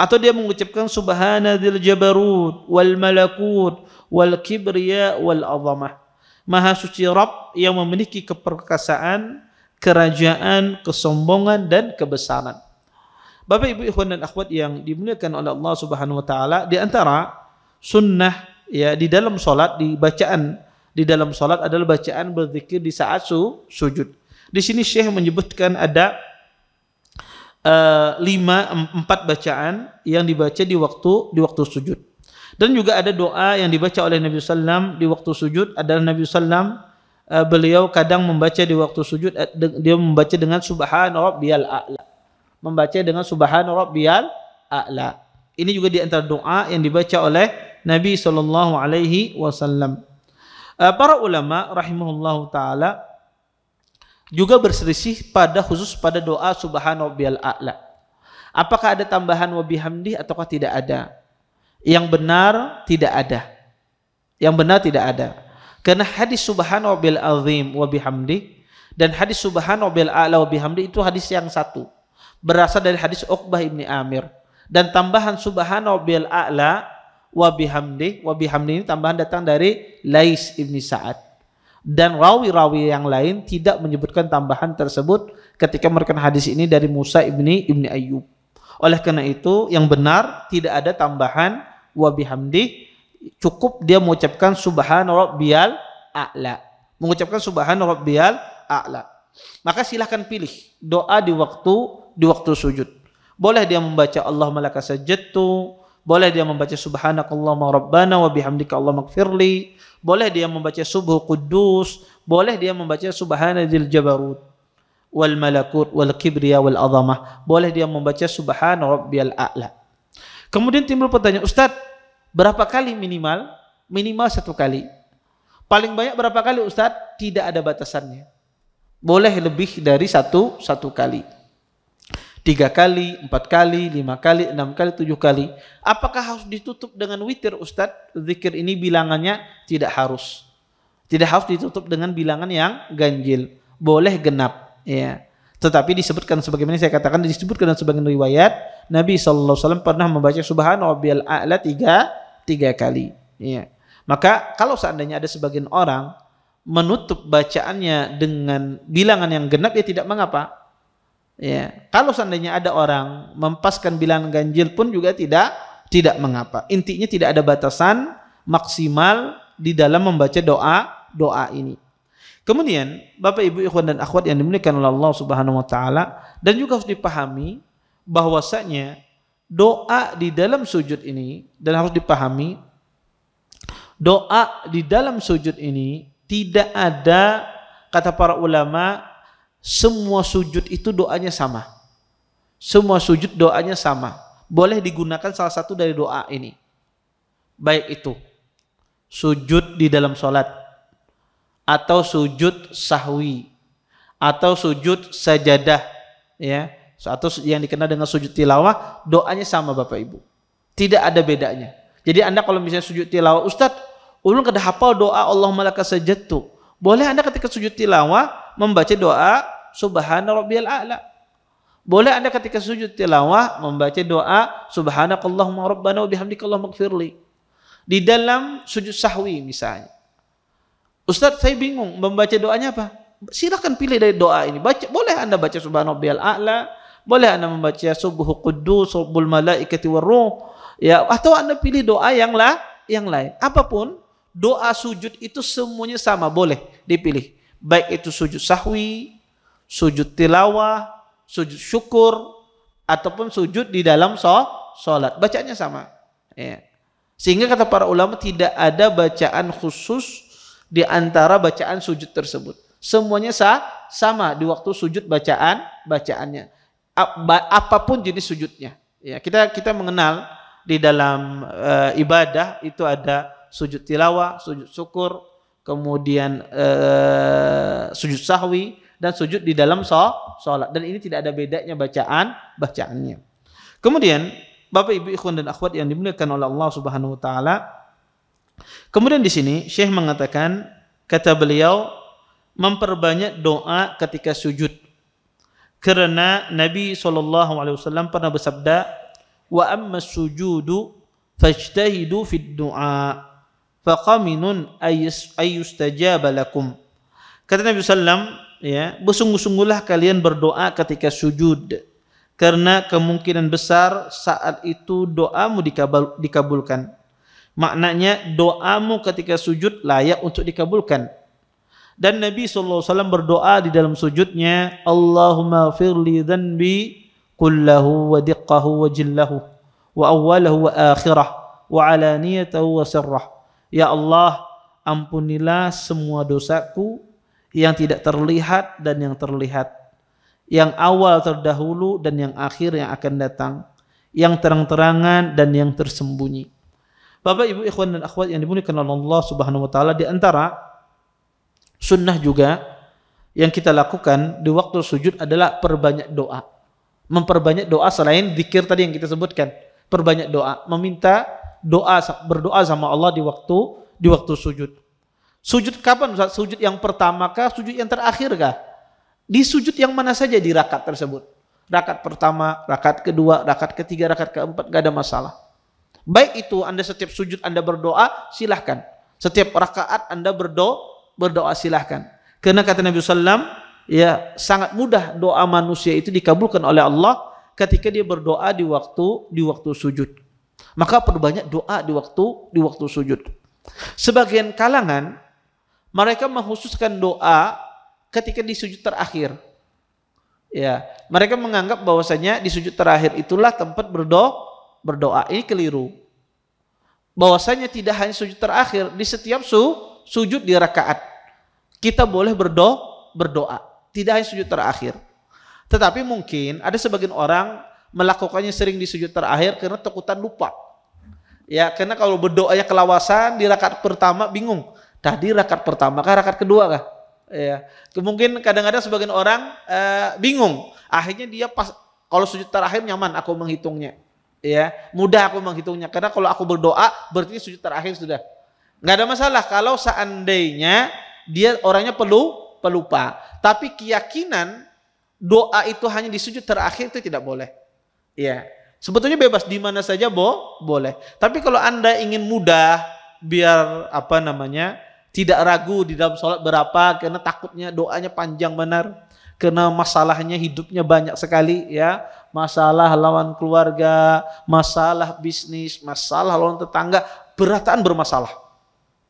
Atau dia mengucapkan Subhanadzil Jabarut wal Malakud wal Kibriya wal Azamah. Maha suci Rabb yang memiliki keperkasaan, kerajaan, kesombongan dan kebesaran. Bapak Ibu ikhwan dan akhwat yang dimuliakan oleh Allah Subhanahu wa taala, di antara sunnah ya di dalam salat di bacaan di dalam salat adalah bacaan berzikir di saat su, sujud. Di sini Syekh menyebutkan ada uh, lima, empat bacaan yang dibaca di waktu di waktu sujud. Dan juga ada doa yang dibaca oleh Nabi Sallam di waktu sujud adalah Nabi Sallam Eh, beliau kadang membaca di waktu sujud eh, dia membaca dengan subhan rabbiyal a'la. Membaca dengan subhan rabbiyal a'la. Ini juga di antara doa yang dibaca oleh Nabi sallallahu alaihi wasallam. Eh, para ulama rahimahullah taala juga berselisih pada khusus pada doa subhanallahi a'la. Apakah ada tambahan wa bihamdi ataukah tidak ada? Yang benar tidak ada. Yang benar tidak ada. Karena hadis subhanahu bil azim wa bihamdi dan hadis subhanahu bil a'la wa bihamdi itu hadis yang satu. Berasal dari hadis Uqbah ibni Amir. Dan tambahan subhanahu bil a'la wa bihamdi wa bihamdi ini tambahan datang dari Lais ibni Sa'ad. Dan rawi-rawi yang lain tidak menyebutkan tambahan tersebut ketika merekan hadis ini dari Musa ibni ibni Ayyub. Oleh karena itu yang benar tidak ada tambahan wa bihamdi cukup dia mengucapkan subhana rabbiyal a'la. Mengucapkan subhana rabbiyal a'la. Maka silahkan pilih doa di waktu di waktu sujud. Boleh dia membaca Allah malaka sajadtu, boleh dia membaca subhanakallahumma rabbana wa bihamdika Allahumma gfirli. Boleh dia membaca subuh kudus. Boleh dia membaca subhana dzil jabarut wal malakut wal kibriya wal azamah. Boleh dia membaca subhana rabbiyal a'la. Kemudian timbul pertanyaan, Ustaz, Berapa kali minimal? Minimal satu kali. Paling banyak berapa kali Ustadz? Tidak ada batasannya. Boleh lebih dari satu, satu kali. Tiga kali, empat kali, lima kali, enam kali, tujuh kali. Apakah harus ditutup dengan witir Ustadz? Zikir ini bilangannya tidak harus. Tidak harus ditutup dengan bilangan yang ganjil. Boleh genap. Ya. Tetapi disebutkan sebagaimana saya katakan disebutkan dalam sebagian riwayat Nabi saw pernah membaca Subhanallah Rabbiyal A'la tiga tiga kali. Ya. Maka kalau seandainya ada sebagian orang menutup bacaannya dengan bilangan yang genap ya tidak mengapa. Ya, kalau seandainya ada orang mempaskan bilangan ganjil pun juga tidak tidak mengapa. Intinya tidak ada batasan maksimal di dalam membaca doa doa ini. Kemudian Bapak Ibu ikhwan dan akhwat yang dimuliakan oleh Allah Subhanahu wa taala dan juga harus dipahami bahwasanya doa di dalam sujud ini dan harus dipahami doa di dalam sujud ini tidak ada kata para ulama semua sujud itu doanya sama. Semua sujud doanya sama. Boleh digunakan salah satu dari doa ini. Baik itu sujud di dalam sholat atau sujud sahwi atau sujud sajadah ya atau yang dikenal dengan sujud tilawah, doanya sama Bapak Ibu. Tidak ada bedanya. Jadi Anda kalau misalnya sujud tilawah, Ustaz, ulun kada hafal doa Allah malaka sajatu. Boleh Anda ketika sujud tilawah membaca doa Subhana rabbiyal a'la. Boleh Anda ketika sujud tilawah membaca doa Subhanakallahumma rabbana wa bihamdika Allahumma Di dalam sujud sahwi misalnya. Ustaz saya bingung membaca doanya apa? silahkan pilih dari doa ini. Baca boleh Anda baca subhanallah a'la, boleh Anda membaca Subuh Qudus, subul Malaikati Waruh. Ya, atau Anda pilih doa yang lah, yang lain. Apapun, doa sujud itu semuanya sama, boleh dipilih. Baik itu sujud sahwi, sujud tilawah, sujud syukur, ataupun sujud di dalam sholat. bacanya sama. Ya. Sehingga kata para ulama tidak ada bacaan khusus di antara bacaan sujud tersebut. Semuanya sah, sama di waktu sujud bacaan bacaannya apapun jenis sujudnya. Ya, kita kita mengenal di dalam uh, ibadah itu ada sujud tilawah, sujud syukur, kemudian uh, sujud sahwi dan sujud di dalam sholat. Dan ini tidak ada bedanya bacaan bacaannya. Kemudian Bapak Ibu ikhwan dan akhwat yang dimuliakan oleh Allah Subhanahu wa taala. Kemudian di sini Syekh mengatakan kata beliau memperbanyak doa ketika sujud karena Nabi SAW pernah bersabda, "Wa amma sujudu fajtahidu fid du'a." faqaminun ayustajaba lakum. Kata Nabi saw ya, bersungguh-sungguhlah kalian berdoa ketika sujud. Karena kemungkinan besar saat itu doamu dikabul, dikabulkan. Maknanya doamu ketika sujud layak untuk dikabulkan. Dan Nabi SAW berdoa di dalam sujudnya, Allahumma firli dhanbi kullahu wa diqqahu wa jillahu wa awalahu wa akhirah wa alaniyatahu wa sirrah. Ya Allah, ampunilah semua dosaku yang tidak terlihat dan yang terlihat. Yang awal terdahulu dan yang akhir yang akan datang. Yang terang-terangan dan yang tersembunyi. Bapak, Ibu, Ikhwan dan Akhwat yang dimuliakan oleh Allah Subhanahu wa taala di antara Sunnah juga yang kita lakukan di waktu sujud adalah perbanyak doa. Memperbanyak doa selain zikir tadi yang kita sebutkan. Perbanyak doa, meminta doa berdoa sama Allah di waktu di waktu sujud. Sujud kapan Ustaz? Sujud yang pertama kah? Sujud yang terakhir kah? Di sujud yang mana saja di rakaat tersebut. Rakaat pertama, rakaat kedua, rakaat ketiga, rakaat keempat, gak ada masalah. Baik itu Anda setiap sujud Anda berdoa, silahkan. Setiap rakaat Anda berdoa, berdoa silahkan. Karena kata Nabi Sallam, ya sangat mudah doa manusia itu dikabulkan oleh Allah ketika dia berdoa di waktu di waktu sujud. Maka perbanyak doa di waktu di waktu sujud. Sebagian kalangan mereka menghususkan doa ketika di sujud terakhir. Ya, mereka menganggap bahwasanya di sujud terakhir itulah tempat berdoa berdoa. Ini keliru. Bahwasanya tidak hanya sujud terakhir, di setiap su sujud di rakaat. Kita boleh berdoa, berdoa, tidak hanya sujud terakhir. Tetapi mungkin ada sebagian orang melakukannya sering di sujud terakhir karena takutan lupa. Ya, karena kalau berdoa ya kelawasan di rakaat pertama bingung. Tadi rakaat pertama kah, rakaat kedua kah? Ya. Mungkin kadang-kadang sebagian orang eh, bingung. Akhirnya dia pas kalau sujud terakhir nyaman aku menghitungnya. Ya, mudah aku menghitungnya karena kalau aku berdoa berarti sujud terakhir sudah. Nggak ada masalah kalau seandainya dia orangnya pelu pelupa. Tapi keyakinan doa itu hanya di sujud terakhir itu tidak boleh. ya Sebetulnya bebas di mana saja bo, boleh. Tapi kalau Anda ingin mudah biar apa namanya? tidak ragu di dalam sholat berapa karena takutnya doanya panjang benar karena masalahnya hidupnya banyak sekali ya masalah lawan keluarga masalah bisnis masalah lawan tetangga berataan bermasalah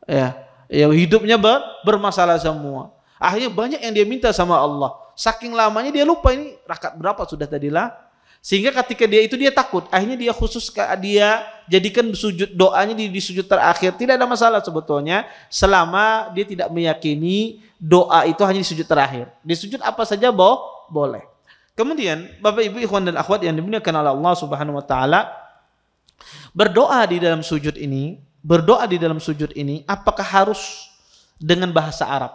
Ya, ya hidupnya ber, bermasalah semua. Akhirnya banyak yang dia minta sama Allah. Saking lamanya dia lupa ini rakaat berapa sudah tadilah. Sehingga ketika dia itu dia takut. Akhirnya dia khusus dia jadikan sujud doanya di, di sujud terakhir. Tidak ada masalah sebetulnya selama dia tidak meyakini doa itu hanya di sujud terakhir. Di sujud apa saja boh, boleh. Kemudian Bapak Ibu ikhwan dan akhwat yang dimuliakan oleh Allah Subhanahu wa taala berdoa di dalam sujud ini berdoa di dalam sujud ini apakah harus dengan bahasa Arab?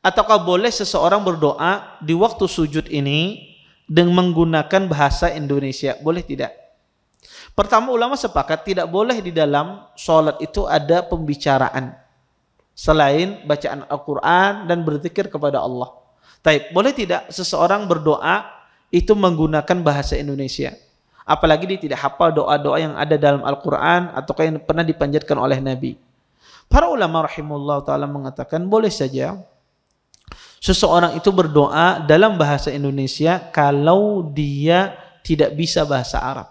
Ataukah boleh seseorang berdoa di waktu sujud ini dengan menggunakan bahasa Indonesia? Boleh tidak? Pertama ulama sepakat tidak boleh di dalam sholat itu ada pembicaraan selain bacaan Al-Quran dan berzikir kepada Allah. Tapi boleh tidak seseorang berdoa itu menggunakan bahasa Indonesia? apalagi dia tidak hafal doa-doa yang ada dalam Al-Quran atau yang pernah dipanjatkan oleh Nabi. Para ulama rahimullah ta'ala mengatakan boleh saja seseorang itu berdoa dalam bahasa Indonesia kalau dia tidak bisa bahasa Arab.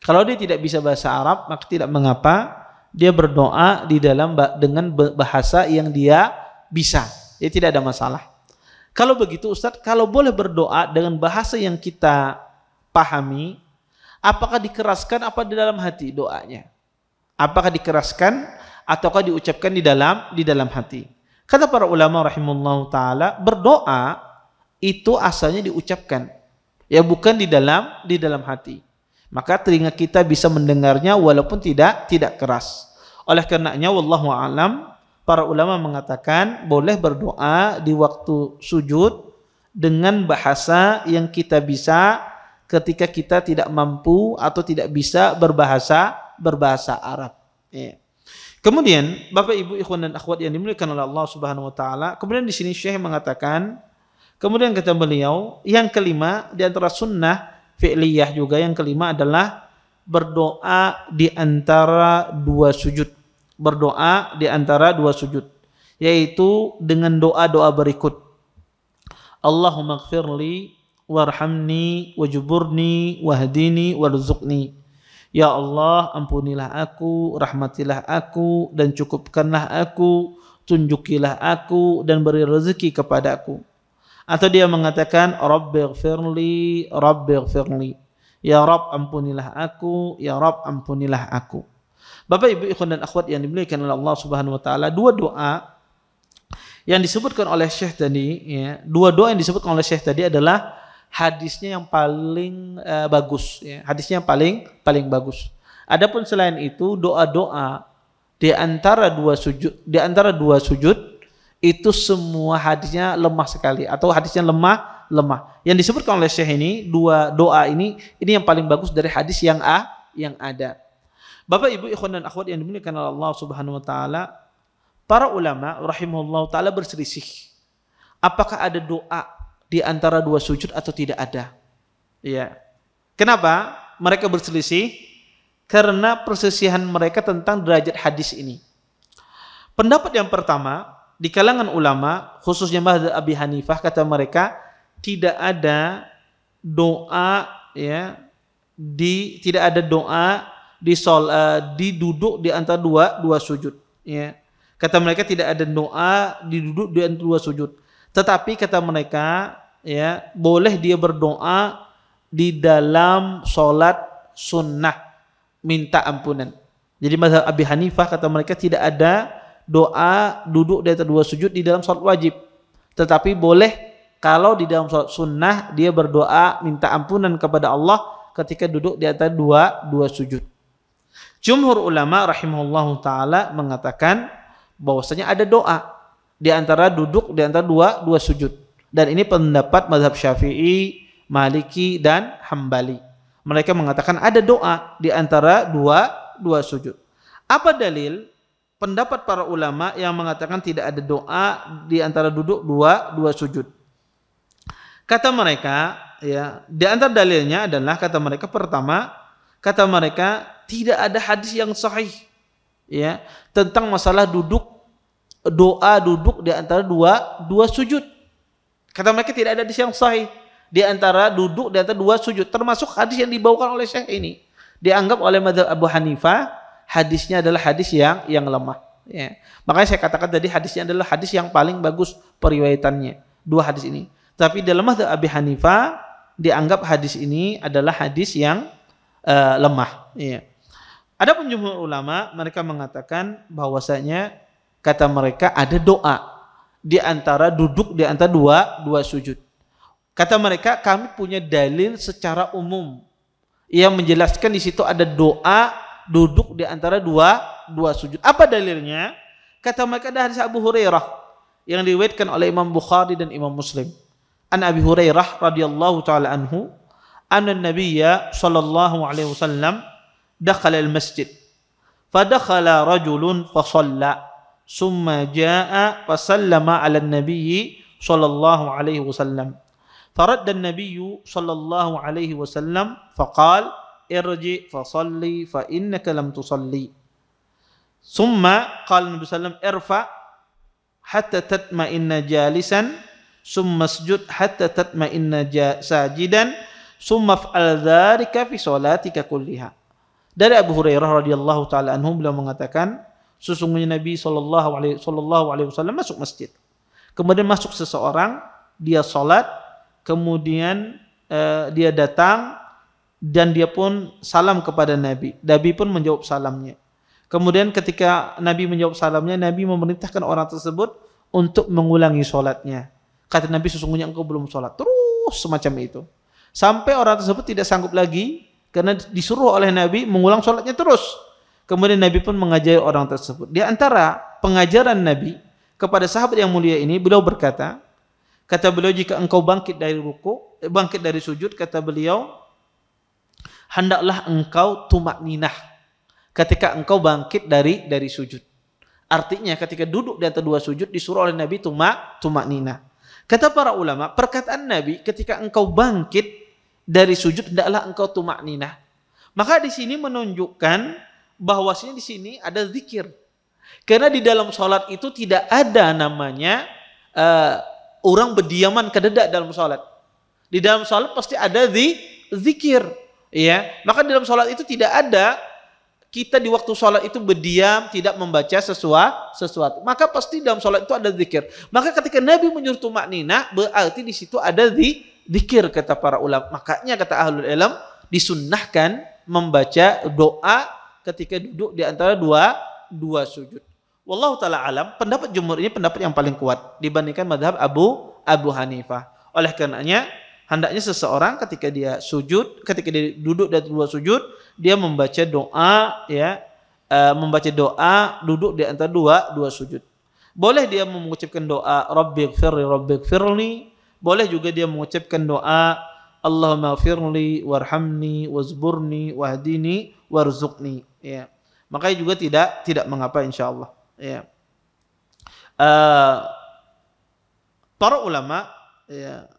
Kalau dia tidak bisa bahasa Arab maka tidak mengapa dia berdoa di dalam dengan bahasa yang dia bisa. Ya tidak ada masalah. Kalau begitu Ustadz, kalau boleh berdoa dengan bahasa yang kita pahami, Apakah dikeraskan apa di dalam hati doanya? Apakah dikeraskan ataukah diucapkan di dalam di dalam hati? Kata para ulama rahimullah taala, berdoa itu asalnya diucapkan. Ya bukan di dalam di dalam hati. Maka telinga kita bisa mendengarnya walaupun tidak tidak keras. Oleh karenanya wallahu alam para ulama mengatakan boleh berdoa di waktu sujud dengan bahasa yang kita bisa ketika kita tidak mampu atau tidak bisa berbahasa berbahasa Arab. Ya. Kemudian Bapak Ibu ikhwan dan akhwat yang dimuliakan oleh Allah Subhanahu wa taala, kemudian di sini Syekh mengatakan kemudian kata beliau yang kelima di antara sunnah fi'liyah juga yang kelima adalah berdoa di antara dua sujud. Berdoa di antara dua sujud yaitu dengan doa-doa berikut. Allahumma gfirli warhamni wajuburni wahdini warzuqni ya Allah ampunilah aku rahmatilah aku dan cukupkanlah aku tunjukilah aku dan beri rezeki kepadaku atau dia mengatakan rabbighfirli rabbighfirli ya rab ampunilah aku ya rab ampunilah aku Bapak Ibu ikhwan dan akhwat yang dimuliakan oleh Allah Subhanahu wa taala dua doa yang disebutkan oleh Syekh tadi ya dua doa yang disebutkan oleh Syekh tadi adalah hadisnya yang paling uh, bagus ya. Hadisnya yang paling paling bagus. Adapun selain itu doa-doa di antara dua sujud di antara dua sujud itu semua hadisnya lemah sekali atau hadisnya lemah lemah. Yang disebutkan oleh Syekh ini dua doa ini ini yang paling bagus dari hadis yang a yang ada. Bapak Ibu ikhwan dan akhwat yang dimuliakan oleh Allah Subhanahu wa taala, para ulama rahimahullah taala berselisih apakah ada doa di antara dua sujud atau tidak ada. ya. Kenapa? Mereka berselisih karena perselisihan mereka tentang derajat hadis ini. Pendapat yang pertama di kalangan ulama, khususnya Mazhab Abi Hanifah kata mereka tidak ada doa ya di tidak ada doa di sol uh, duduk di antara dua dua sujud ya. Kata mereka tidak ada doa di duduk di antara dua sujud. Tetapi kata mereka ya boleh dia berdoa di dalam sholat sunnah minta ampunan. Jadi mazhab Abi Hanifah kata mereka tidak ada doa duduk di atas dua sujud di dalam sholat wajib. Tetapi boleh kalau di dalam sholat sunnah dia berdoa minta ampunan kepada Allah ketika duduk di atas dua dua sujud. Jumhur ulama rahimullah taala mengatakan bahwasanya ada doa di antara duduk di antara dua dua sujud. Dan ini pendapat mazhab Syafi'i, Maliki dan Hambali. Mereka mengatakan ada doa di antara dua dua sujud. Apa dalil pendapat para ulama yang mengatakan tidak ada doa di antara duduk dua dua sujud? Kata mereka, ya, di antara dalilnya adalah kata mereka pertama, kata mereka tidak ada hadis yang sahih ya tentang masalah duduk doa duduk di antara dua dua sujud. Kata mereka tidak ada di yang sahih di antara duduk di antara dua sujud. Termasuk hadis yang dibawakan oleh Syekh ini dianggap oleh Madzhab Abu Hanifah hadisnya adalah hadis yang yang lemah. Ya. Makanya saya katakan tadi hadisnya adalah hadis yang paling bagus periwayatannya dua hadis ini. Tapi dalam Madzhab Abu Hanifah dianggap hadis ini adalah hadis yang uh, lemah. Ya. Ada pun jumhur ulama mereka mengatakan bahwasanya Kata mereka ada doa di antara duduk di antara dua dua sujud. Kata mereka kami punya dalil secara umum yang menjelaskan di situ ada doa duduk di antara dua dua sujud. Apa dalilnya? Kata mereka ada hadis Abu Hurairah yang diriwayatkan oleh Imam Bukhari dan Imam Muslim. An Abi Hurairah radhiyallahu taala anhu, anna Nabiyya sallallahu alaihi wasallam dakhala al-masjid. Fadakhala rajulun fa shalla ثم جاء فسلم على النبي صلى الله عليه وسلم فرد النبي صلى الله عليه وسلم فقال ارجع فصلي فإنك لم تصلي ثم قال النبي صلى الله عليه وسلم ارفع حتى تطمئن جالسا ثم اسجد حتى تطمئن ساجدا ثم افعل ذلك في صلاتك كلها dari Abu Hurairah radhiyallahu taala anhu beliau mengatakan Sesungguhnya Nabi Shallallahu Alaihi Wasallam masuk masjid. Kemudian masuk seseorang, dia sholat, kemudian eh, dia datang dan dia pun salam kepada Nabi. Nabi pun menjawab salamnya. Kemudian ketika Nabi menjawab salamnya, Nabi memerintahkan orang tersebut untuk mengulangi sholatnya. Kata Nabi sesungguhnya engkau belum sholat. Terus semacam itu. Sampai orang tersebut tidak sanggup lagi karena disuruh oleh Nabi mengulang sholatnya terus. Kemudian Nabi pun mengajari orang tersebut. Di antara pengajaran Nabi kepada sahabat yang mulia ini, beliau berkata, kata beliau jika engkau bangkit dari ruku, eh, bangkit dari sujud, kata beliau, hendaklah engkau tumak ninah ketika engkau bangkit dari dari sujud. Artinya ketika duduk di atas dua sujud disuruh oleh Nabi tumak tumak ninah. Kata para ulama, perkataan Nabi ketika engkau bangkit dari sujud hendaklah engkau tumak ninah. Maka di sini menunjukkan bahwasanya di sini ada zikir. Karena di dalam sholat itu tidak ada namanya uh, orang berdiaman kededak dalam sholat. Di dalam sholat pasti ada di zikir. Ya, maka di dalam sholat itu tidak ada kita di waktu sholat itu berdiam tidak membaca sesuatu, sesuatu. Maka pasti dalam sholat itu ada zikir. Maka ketika Nabi menyuruh tumak nina berarti di situ ada di zikir kata para ulama. Makanya kata ahlul ilm disunnahkan membaca doa ketika duduk di antara dua dua sujud. Wallahu taala alam, pendapat jumhur ini pendapat yang paling kuat dibandingkan madhab Abu Abu Hanifah. Oleh karenanya, hendaknya seseorang ketika dia sujud, ketika dia duduk dari dua sujud, dia membaca doa ya, e, membaca doa duduk di antara dua dua sujud. Boleh dia mengucapkan doa Rabbighfirli Rabbighfirli, boleh juga dia mengucapkan doa Allahumma firli warhamni wazburni wahdini warzuqni ya makanya juga tidak tidak mengapa insyaallah ya uh, para ulama ya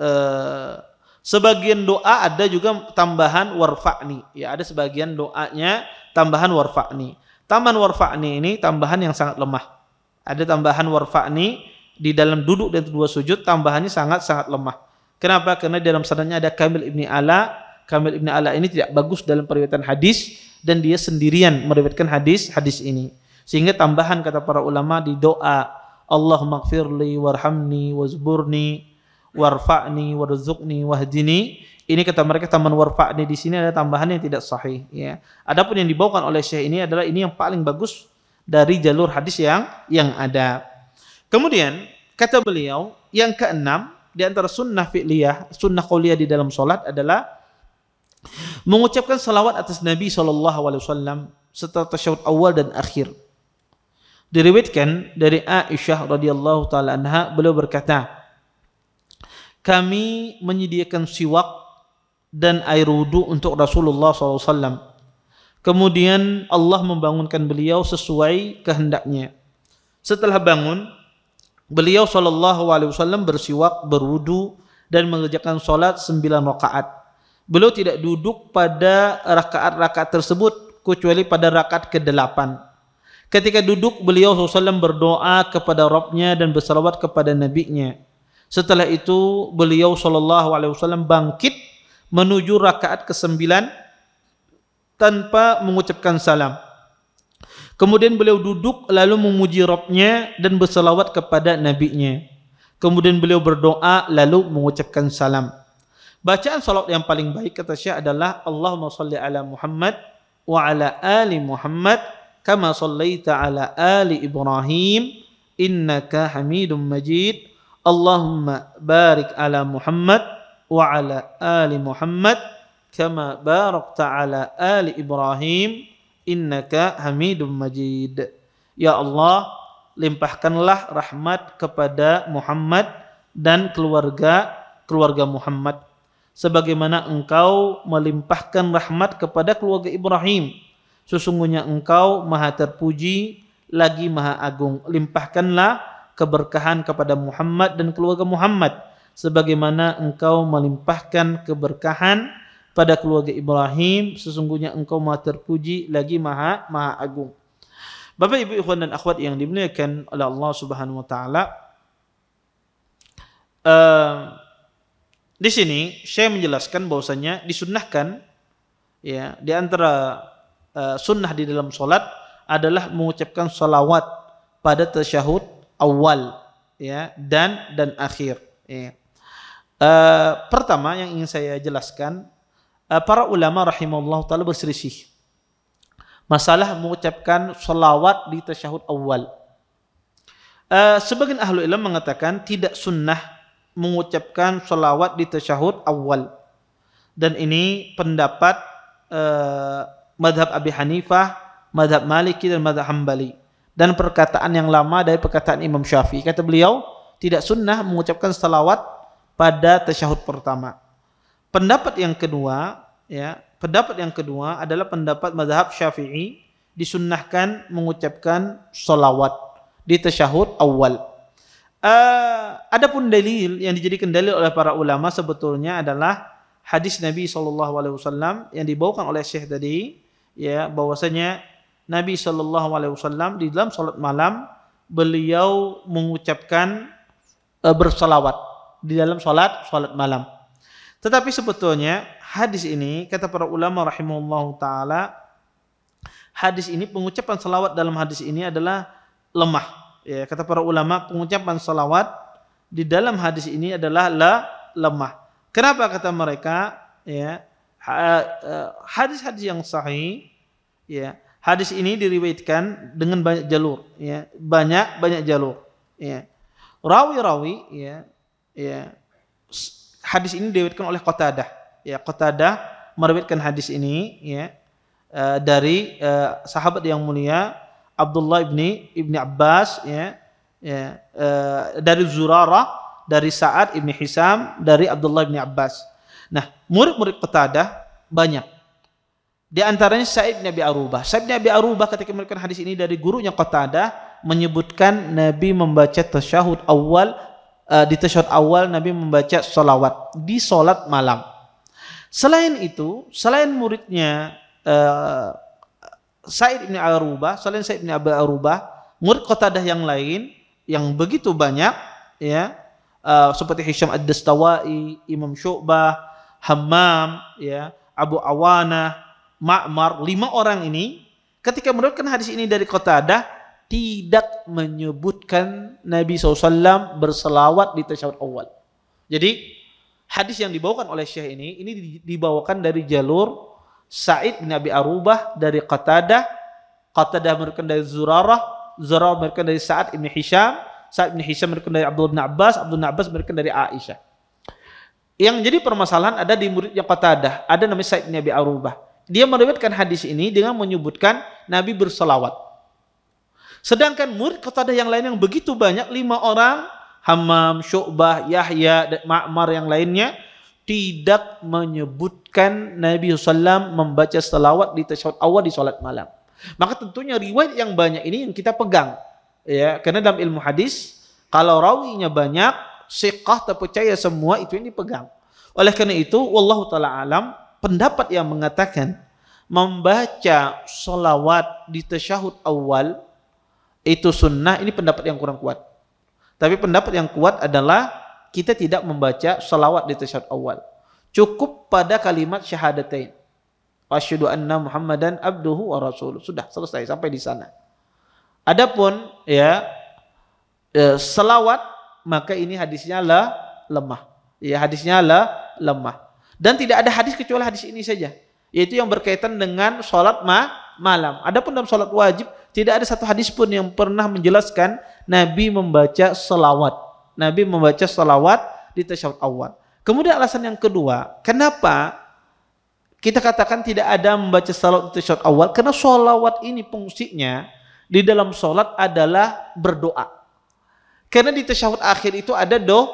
uh, sebagian doa ada juga tambahan warfa'ni ya ada sebagian doanya tambahan warfa'ni tambahan warfa'ni ini tambahan yang sangat lemah ada tambahan warfa'ni di dalam duduk dan dua sujud tambahannya sangat sangat lemah Kenapa? Karena dalam sanadnya ada Kamil ibni Ala. Kamil ibni Ala ini tidak bagus dalam periwayatan hadis dan dia sendirian meriwayatkan hadis hadis ini. Sehingga tambahan kata para ulama di doa Allah maghfirli warhamni wazburni warfa'ni warzuqni wahdini ini kata mereka taman warfa'ni di sini ada tambahan yang tidak sahih ya. Adapun yang dibawakan oleh Syekh ini adalah ini yang paling bagus dari jalur hadis yang yang ada. Kemudian kata beliau yang keenam di antara sunnah fi'liyah, sunnah qauliyah di dalam sholat adalah mengucapkan salawat atas Nabi saw setelah tasyahud awal dan akhir. Diriwayatkan dari Aisyah radhiyallahu taala anha beliau berkata, kami menyediakan siwak dan air wudhu untuk Rasulullah SAW. Kemudian Allah membangunkan beliau sesuai kehendaknya. Setelah bangun, Beliau Shallallahu Alaihi Wasallam bersiwak, berwudu dan mengerjakan sholat sembilan rakaat. Beliau tidak duduk pada rakaat-rakaat tersebut kecuali pada rakaat ke Ketika duduk beliau SAW berdoa kepada Robnya dan bersalawat kepada Nabi-Nya. Setelah itu beliau Shallallahu Alaihi Wasallam bangkit menuju rakaat ke tanpa mengucapkan salam. Kemudian beliau duduk lalu memuji Robnya dan berselawat kepada nabinya. Kemudian beliau berdoa lalu mengucapkan salam. Bacaan salat yang paling baik kata Syekh adalah Allahumma salli ala Muhammad wa ala ali Muhammad kama sallaita ala ali Ibrahim innaka Hamidum Majid. Allahumma barik ala Muhammad wa ala ali Muhammad kama barakta ala ali Ibrahim innaka hamidum majid. Ya Allah, limpahkanlah rahmat kepada Muhammad dan keluarga keluarga Muhammad sebagaimana engkau melimpahkan rahmat kepada keluarga Ibrahim. Sesungguhnya engkau maha terpuji lagi maha agung. Limpahkanlah keberkahan kepada Muhammad dan keluarga Muhammad sebagaimana engkau melimpahkan keberkahan pada keluarga Ibrahim sesungguhnya engkau maha terpuji lagi maha maha agung. Bapak ibu ikhwan dan akhwat yang dimuliakan oleh Allah Subhanahu wa taala. Ehm, di sini saya menjelaskan bahwasanya disunnahkan ya di antara uh, sunnah di dalam salat adalah mengucapkan salawat pada tasyahud awal ya dan dan akhir ya. Uh, pertama yang ingin saya jelaskan Eh, para ulama rahimahullah taala berselisih. Masalah mengucapkan salawat di tasyahud awal. Uh, sebagian ahlu ilmu mengatakan tidak sunnah mengucapkan salawat di tasyahud awal. Dan ini pendapat uh, madhab Abi Hanifah, madhab Maliki dan madhab Hambali. Dan perkataan yang lama dari perkataan Imam Syafi'i. Kata beliau, tidak sunnah mengucapkan salawat pada tasyahud pertama. Pendapat yang kedua, ya, pendapat yang kedua adalah pendapat mazhab Syafi'i disunnahkan mengucapkan salawat di tasyahud awal. Uh, adapun dalil yang dijadikan dalil oleh para ulama sebetulnya adalah hadis Nabi saw yang dibawakan oleh Syekh tadi, ya bahwasanya Nabi saw di dalam solat malam beliau mengucapkan uh, bersolawat di dalam solat salat malam. Tetapi sebetulnya hadis ini kata para ulama rahimahullah taala hadis ini pengucapan salawat dalam hadis ini adalah lemah. Ya, kata para ulama pengucapan salawat di dalam hadis ini adalah la lemah. Kenapa kata mereka? Ya, eh, hadis-hadis yang sahih ya, hadis ini diriwayatkan dengan banyak jalur ya, banyak banyak jalur ya. Rawi-rawi ya, ya hadis ini diriwayatkan oleh Qatadah. Ya, Qatadah meriwayatkan hadis ini ya eh, dari uh, sahabat yang mulia Abdullah bin ibni Abbas ya, ya uh, dari Zurarah dari Sa'ad ibni Hisam dari Abdullah bin Abbas. Nah, murid-murid Qatadah banyak. Di antaranya Sa'id bin Abi Arubah. Sa'id bin Abi Arubah ketika meriwayatkan hadis ini dari gurunya Qatadah menyebutkan Nabi membaca tasyahud awal uh, di tasyahud awal Nabi membaca sholawat di sholat malam. Selain itu, selain muridnya uh, Said bin Arubah, selain Said bin Abi Arubah, murid Qatadah yang lain yang begitu banyak ya uh, seperti Hisham Ad-Dastawai, Imam Syu'bah, Hammam, ya, Abu Awana, Ma'mar, lima orang ini ketika menurutkan hadis ini dari Qatadah tidak menyebutkan Nabi SAW berselawat di tasyahud awal. Jadi hadis yang dibawakan oleh Syekh ini, ini dibawakan dari jalur Sa'id bin Abi Arubah dari Qatadah, Qatadah merupakan dari Zurarah, Zurarah merupakan dari Sa'ad bin Hisham, Sa'ad bin Hisham merupakan dari Abdullah bin Abbas, Abdullah bin Abbas merupakan dari Aisyah. Yang jadi permasalahan ada di muridnya Qatadah, ada namanya Sa'id bin Abi Arubah. Dia meriwayatkan hadis ini dengan menyebutkan Nabi berselawat. Sedangkan murid ada yang lain yang begitu banyak, lima orang, Hamam, Syu'bah, Yahya, dan Ma'mar yang lainnya, tidak menyebutkan Nabi SAW membaca salawat di tasyahud awal di sholat malam. Maka tentunya riwayat yang banyak ini yang kita pegang. ya Karena dalam ilmu hadis, kalau rawinya banyak, siqah percaya semua itu yang dipegang. Oleh karena itu, Wallahu ta'ala alam, pendapat yang mengatakan membaca salawat di tasyahud awal itu sunnah ini pendapat yang kurang kuat. Tapi pendapat yang kuat adalah kita tidak membaca salawat di tasyahud awal. Cukup pada kalimat syahadatain. Asyhadu anna Muhammadan abduhu wa rasuluh. Sudah selesai sampai di sana. Adapun ya e, selawat maka ini hadisnya lah lemah. Ya hadisnya lah lemah. Dan tidak ada hadis kecuali hadis ini saja. Yaitu yang berkaitan dengan sholat ma malam. Adapun dalam sholat wajib tidak ada satu hadis pun yang pernah menjelaskan Nabi membaca selawat. Nabi membaca selawat di tasyahud awal. Kemudian alasan yang kedua, kenapa kita katakan tidak ada membaca salawat di tasyahud awal? Karena salawat ini fungsinya di dalam sholat adalah berdoa. Karena di tasyahud akhir itu ada do,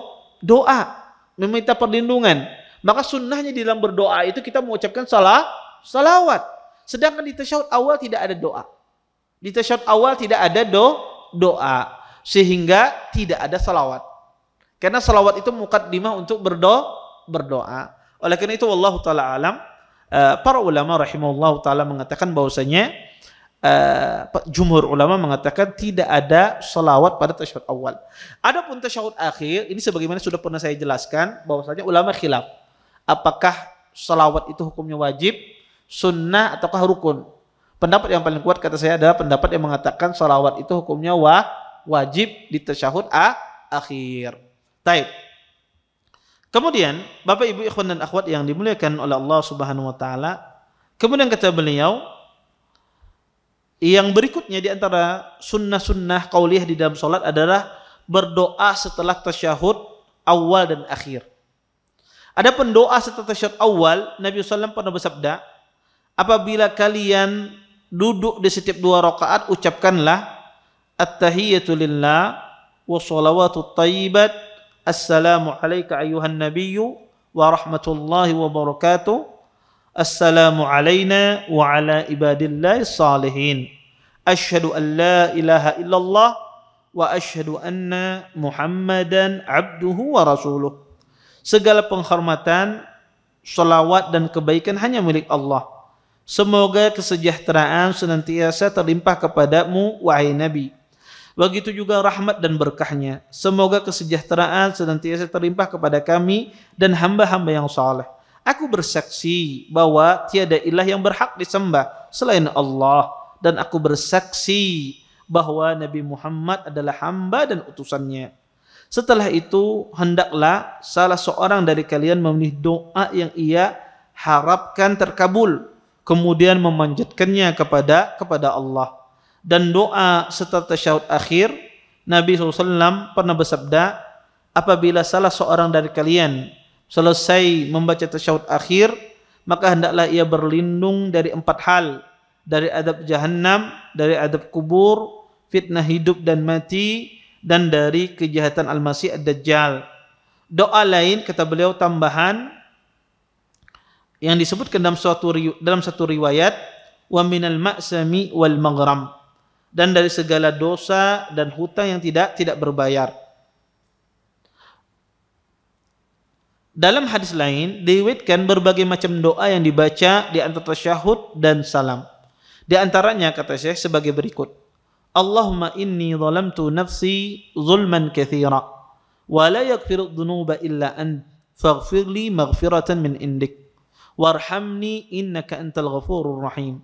doa, meminta perlindungan. Maka sunnahnya di dalam berdoa itu kita mengucapkan salah, salawat. Sedangkan di tasyahud awal tidak ada doa. Di tasyahud awal tidak ada do, doa sehingga tidak ada salawat. Karena salawat itu mukaddimah untuk berdo, berdoa. Oleh karena itu Allah taala alam eh, para ulama rahimahullah taala mengatakan bahwasanya Uh, jumhur ulama mengatakan tidak ada salawat pada tasyahud awal. Adapun tasyahud akhir ini sebagaimana sudah pernah saya jelaskan bahwasanya ulama khilaf apakah salawat itu hukumnya wajib, sunnah ataukah rukun. Pendapat yang paling kuat kata saya adalah pendapat yang mengatakan salawat itu hukumnya wa, wajib di tasyahud a, akhir. Taib. Kemudian Bapak Ibu ikhwan dan akhwat yang dimuliakan oleh Allah Subhanahu wa taala, kemudian kata beliau yang berikutnya di antara sunnah-sunnah kauliah di dalam solat adalah berdoa setelah tasyahud awal dan akhir. Ada pendoa setelah tasyahud awal, Nabi SAW pernah bersabda, apabila kalian duduk di setiap dua rakaat ucapkanlah at-tahiyatu lillah wa salawatu tayyibat assalamu alayka ayuhan nabiyyu wa rahmatullahi wa barakatuh assalamu alayna wa ala ibadillahi salihin ashhadu an la ilaha illallah wa ashhadu anna muhammadan abduhu wa rasuluh segala penghormatan, salawat dan kebaikan hanya milik Allah. Semoga kesejahteraan senantiasa terlimpah kepadamu, wahai Nabi. Begitu juga rahmat dan berkahnya. Semoga kesejahteraan senantiasa terlimpah kepada kami dan hamba-hamba yang saleh. Aku bersaksi bahwa tiada ilah yang berhak disembah selain Allah. Dan aku bersaksi bahwa Nabi Muhammad adalah hamba dan utusannya. Setelah itu, hendaklah salah seorang dari kalian memilih doa yang ia harapkan terkabul kemudian memanjatkannya kepada kepada Allah. Dan doa setelah tasyahud akhir, Nabi SAW pernah bersabda, apabila salah seorang dari kalian selesai membaca tasyahud akhir, maka hendaklah ia berlindung dari empat hal, dari adab jahanam, dari adab kubur, fitnah hidup dan mati, dan dari kejahatan Al-Masih Ad-Dajjal. Doa lain kata beliau tambahan yang disebutkan dalam suatu dalam satu riwayat wa minal ma'sami wal maghram dan dari segala dosa dan hutang yang tidak tidak berbayar. Dalam hadis lain diriwayatkan berbagai macam doa yang dibaca di antara tasyahud dan salam. Di antaranya kata Syekh sebagai berikut. Allahumma inni zalamtu nafsi zulman kathira wa la yaghfiru dhunuba illa an faghfirli maghfiratan min indik warhamni innaka antal ghafurur rahim.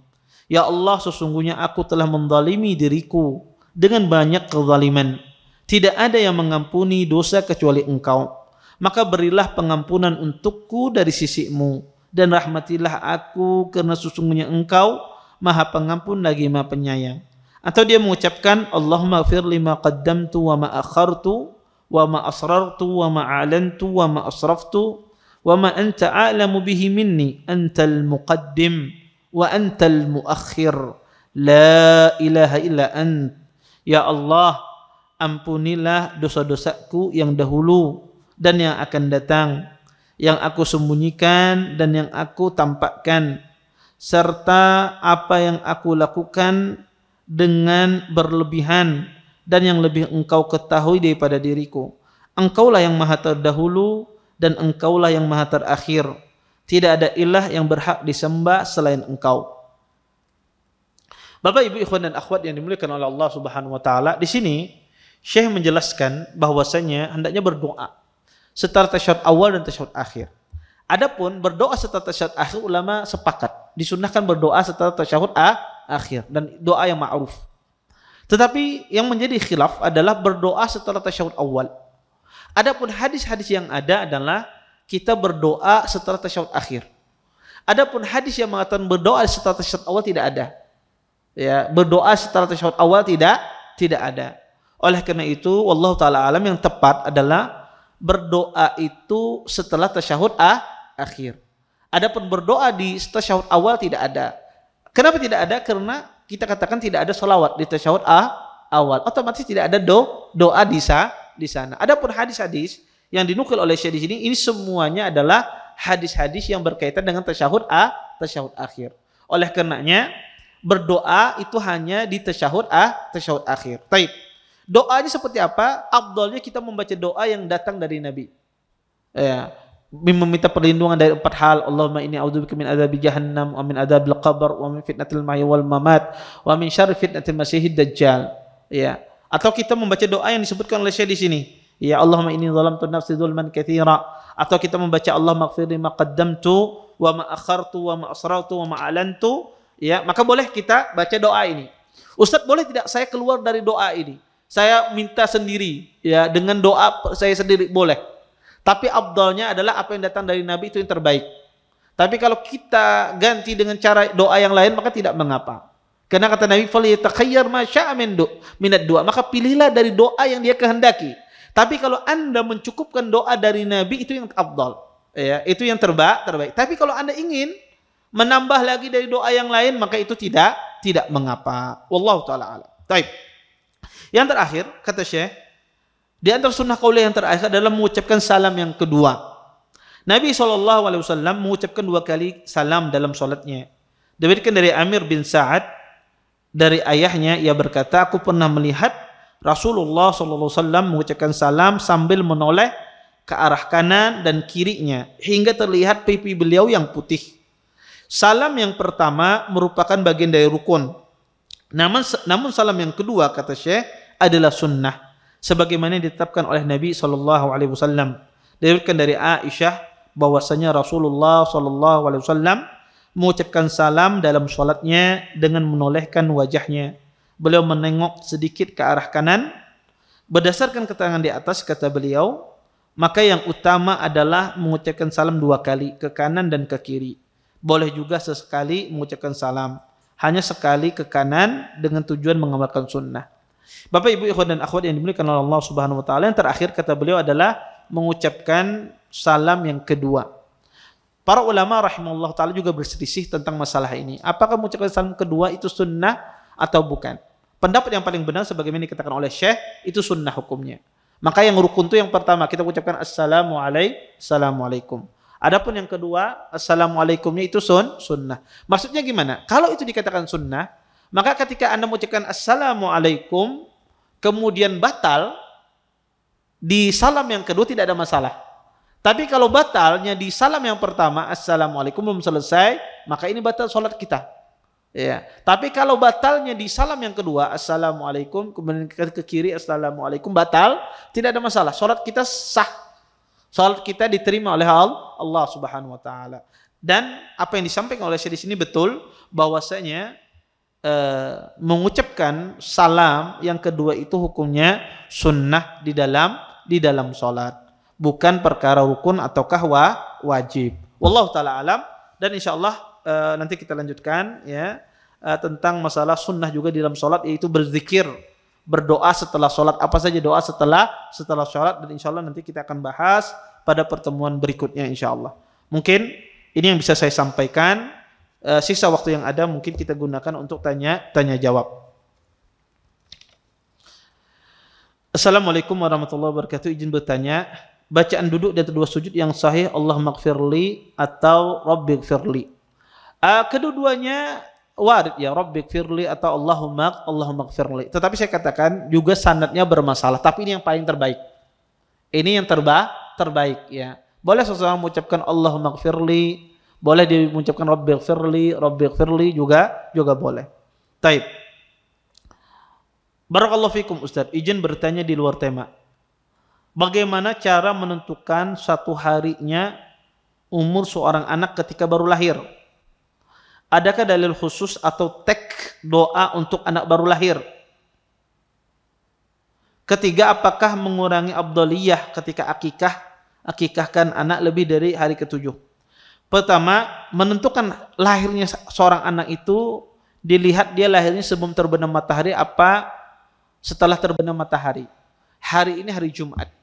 Ya Allah sesungguhnya aku telah mendalimi diriku dengan banyak kezaliman. Tidak ada yang mengampuni dosa kecuali engkau. Maka berilah pengampunan untukku dari sisimu. Dan rahmatilah aku karena sesungguhnya engkau maha pengampun lagi maha penyayang. Atau dia mengucapkan Allahumma gfir lima qaddamtu wa ma akhartu wa ma asrartu wa ma alantu wa ma asraftu وما أنت أعلم به مني أنت المقدم وأنت المؤخر لا إله إلا أنت يا الله ampunilah dosa-dosaku yang dahulu dan yang akan datang yang aku sembunyikan dan yang aku tampakkan serta apa yang aku lakukan dengan berlebihan dan yang lebih engkau ketahui daripada diriku engkaulah yang maha terdahulu dan engkaulah yang maha terakhir. Tidak ada ilah yang berhak disembah selain engkau. Bapak Ibu ikhwan dan akhwat yang dimuliakan oleh Allah Subhanahu wa taala, di sini Syekh menjelaskan bahwasanya hendaknya berdoa setelah tasyahud awal dan tasyahud akhir. Adapun berdoa setelah tasyahud akhir ulama sepakat disunahkan berdoa setelah tasyahud akhir dan doa yang ma'ruf. Tetapi yang menjadi khilaf adalah berdoa setelah tasyahud awal. Adapun hadis-hadis yang ada adalah kita berdoa setelah tasyahud akhir. Adapun hadis yang mengatakan berdoa setelah tasyahud awal tidak ada. Ya, berdoa setelah tasyahud awal tidak tidak ada. Oleh karena itu, Allah taala alam yang tepat adalah berdoa itu setelah tasyahud ah, akhir. Adapun berdoa di tasyahud awal tidak ada. Kenapa tidak ada? Karena kita katakan tidak ada sholawat di tasyahud ah, awal. Otomatis tidak ada do, doa di sa, di sana. Adapun hadis-hadis yang dinukil oleh Syekh di sini ini semuanya adalah hadis-hadis yang berkaitan dengan tasyahud A, tasyahud akhir. Oleh karenanya berdoa itu hanya di tasyahud A, tasyahud akhir. Taib. Doanya seperti apa? Abdulnya kita membaca doa yang datang dari Nabi. Ya, meminta perlindungan dari empat hal. Allahumma inni a'udzubika min adzab jahannam wa min adzabil qabr wa min fitnatil mahya wal mamat wa min fitnatil masiihid dajjal. Ya. Atau kita membaca doa yang disebutkan oleh Syekh di sini. Ya Allahumma ini zalamtu nafsi zulman katsira. Atau kita membaca Allah maghfirli ma qaddamtu wa ma akhartu wa ma wa maalantu, Ya, maka boleh kita baca doa ini. Ustaz boleh tidak saya keluar dari doa ini? Saya minta sendiri ya dengan doa saya sendiri boleh. Tapi abdalnya adalah apa yang datang dari Nabi itu yang terbaik. Tapi kalau kita ganti dengan cara doa yang lain maka tidak mengapa. Karena kata Nabi, "Falyatakayyar ma syaa minad doa." Maka pilihlah dari doa yang dia kehendaki. Tapi kalau Anda mencukupkan doa dari Nabi itu yang afdal. Ya, itu yang terbaik, terbaik. Tapi kalau Anda ingin menambah lagi dari doa yang lain, maka itu tidak tidak mengapa. Wallahu taala alam. Baik. Yang terakhir kata Syekh, di antara sunnah kaulah yang terakhir adalah mengucapkan salam yang kedua. Nabi SAW mengucapkan dua kali salam dalam sholatnya. Diberikan dari Amir bin Sa'ad dari ayahnya ia berkata aku pernah melihat Rasulullah SAW mengucapkan salam sambil menoleh ke arah kanan dan kirinya hingga terlihat pipi beliau yang putih. Salam yang pertama merupakan bagian dari rukun. Namun, namun salam yang kedua kata Syekh adalah sunnah sebagaimana ditetapkan oleh Nabi SAW. Alaihi Diriwayatkan dari Aisyah bahwasanya Rasulullah SAW Alaihi Wasallam mengucapkan salam dalam sholatnya dengan menolehkan wajahnya. Beliau menengok sedikit ke arah kanan. Berdasarkan keterangan di atas kata beliau, maka yang utama adalah mengucapkan salam dua kali ke kanan dan ke kiri. Boleh juga sesekali mengucapkan salam. Hanya sekali ke kanan dengan tujuan mengamalkan sunnah. Bapak Ibu ikhwan dan akhwat yang dimiliki oleh Allah Subhanahu wa taala yang terakhir kata beliau adalah mengucapkan salam yang kedua. Para ulama rahimahullah ta'ala juga berselisih tentang masalah ini. Apakah mengucapkan salam kedua itu sunnah atau bukan? Pendapat yang paling benar sebagaimana dikatakan oleh Syekh itu sunnah hukumnya. Maka yang rukun itu yang pertama kita ucapkan assalamu alaikum. Adapun yang kedua assalamualaikumnya itu sun sunnah. Maksudnya gimana? Kalau itu dikatakan sunnah, maka ketika Anda mengucapkan assalamualaikum kemudian batal di salam yang kedua tidak ada masalah. Tapi kalau batalnya di salam yang pertama, Assalamualaikum belum selesai, maka ini batal sholat kita. Ya. Tapi kalau batalnya di salam yang kedua, Assalamualaikum, kemudian ke, kiri, Assalamualaikum, batal, tidak ada masalah. Sholat kita sah. Sholat kita diterima oleh Allah Subhanahu wa taala. Dan apa yang disampaikan oleh saya di sini betul bahwasanya eh, mengucapkan salam yang kedua itu hukumnya sunnah di dalam di dalam sholat bukan perkara rukun atau kahwa wajib. Wallahu taala alam dan insyaallah e, nanti kita lanjutkan ya e, tentang masalah sunnah juga di dalam salat yaitu berzikir, berdoa setelah salat apa saja doa setelah setelah salat dan insyaallah nanti kita akan bahas pada pertemuan berikutnya insyaallah. Mungkin ini yang bisa saya sampaikan. e, sisa waktu yang ada mungkin kita gunakan untuk tanya tanya jawab. Assalamualaikum warahmatullahi wabarakatuh. Izin bertanya, bacaan duduk dan kedua sujud yang sahih Allah maghfirli atau Rabbik firli. Uh, ah, kedua-duanya warid ya Rabbik firli atau Allahumma Allahumma firli. Tetapi saya katakan juga sanatnya bermasalah. Tapi ini yang paling terbaik. Ini yang terba terbaik ya. Boleh seseorang mengucapkan Allahumma firli, boleh dia mengucapkan Rabbik firli, Rabbik firli juga juga boleh. Taib. Barakallahu fikum Ustaz, izin bertanya di luar tema bagaimana cara menentukan satu harinya umur seorang anak ketika baru lahir? Adakah dalil khusus atau tek doa untuk anak baru lahir? Ketiga, apakah mengurangi abdoliyah ketika akikah? Akikahkan anak lebih dari hari ketujuh. Pertama, menentukan lahirnya seorang anak itu dilihat dia lahirnya sebelum terbenam matahari apa setelah terbenam matahari. Hari ini hari Jumat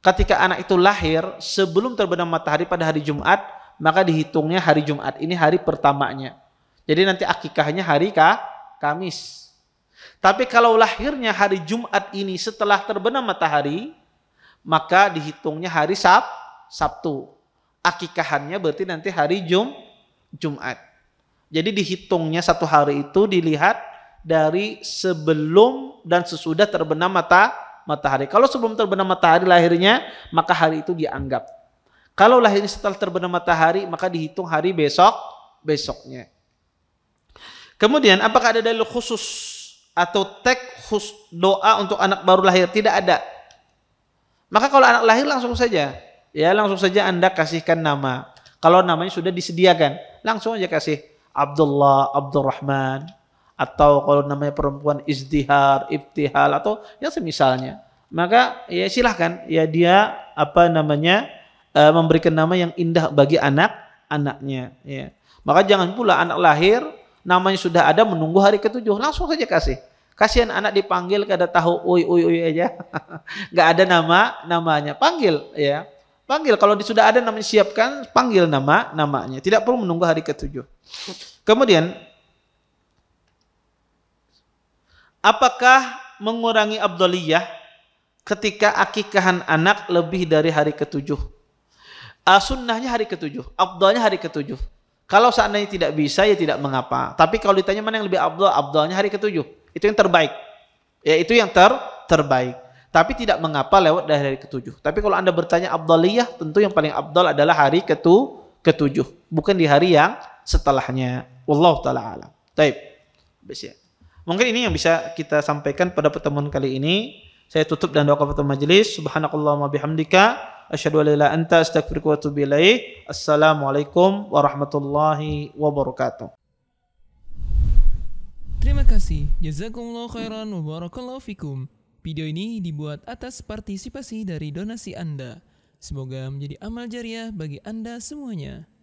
ketika anak itu lahir sebelum terbenam matahari pada hari Jumat, maka dihitungnya hari Jumat. Ini hari pertamanya. Jadi nanti akikahnya hari kah? Kamis. Tapi kalau lahirnya hari Jumat ini setelah terbenam matahari, maka dihitungnya hari Sab, Sabtu. Akikahannya berarti nanti hari Jum, Jumat. Jadi dihitungnya satu hari itu dilihat dari sebelum dan sesudah terbenam mata matahari. Kalau sebelum terbenam matahari lahirnya, maka hari itu dianggap. Kalau lahirnya setelah terbenam matahari, maka dihitung hari besok besoknya. Kemudian apakah ada dalil khusus atau tek khusus doa untuk anak baru lahir? Tidak ada. Maka kalau anak lahir langsung saja, ya langsung saja Anda kasihkan nama. Kalau namanya sudah disediakan, langsung aja kasih Abdullah, Abdurrahman, atau kalau namanya perempuan izdihar, ibtihal atau yang semisalnya. Maka ya silahkan ya dia apa namanya uh, memberikan nama yang indah bagi anak anaknya. Ya. Maka jangan pula anak lahir namanya sudah ada menunggu hari ketujuh langsung saja kasih. Kasihan anak dipanggil kada tahu uy uy uy aja. nggak ada nama namanya. Panggil ya. Panggil kalau sudah ada namanya siapkan panggil nama namanya. Tidak perlu menunggu hari ketujuh. Kemudian Apakah mengurangi abdoliyah ketika akikahan anak lebih dari hari ketujuh? Ah, sunnahnya hari ketujuh, abdolnya hari ketujuh. Kalau seandainya tidak bisa ya tidak mengapa. Tapi kalau ditanya mana yang lebih abdol, abdolnya hari ketujuh. Itu yang terbaik. Ya itu yang ter terbaik. Tapi tidak mengapa lewat dari hari ketujuh. Tapi kalau anda bertanya abdoliyah, tentu yang paling abdol adalah hari ketu ketujuh, bukan di hari yang setelahnya. Wallahu taala alam. Baik. Besi. Mungkin ini yang bisa kita sampaikan pada pertemuan kali ini. Saya tutup dan doa kepada majelis. Subhanakallahumma bihamdika asyhadu an la anta astagfirku wa atubu Assalamualaikum warahmatullahi wabarakatuh. Terima kasih. Jazakumullah khairan wa barakallahu fikum. Video ini dibuat atas partisipasi dari donasi Anda. Semoga menjadi amal jariah bagi Anda semuanya.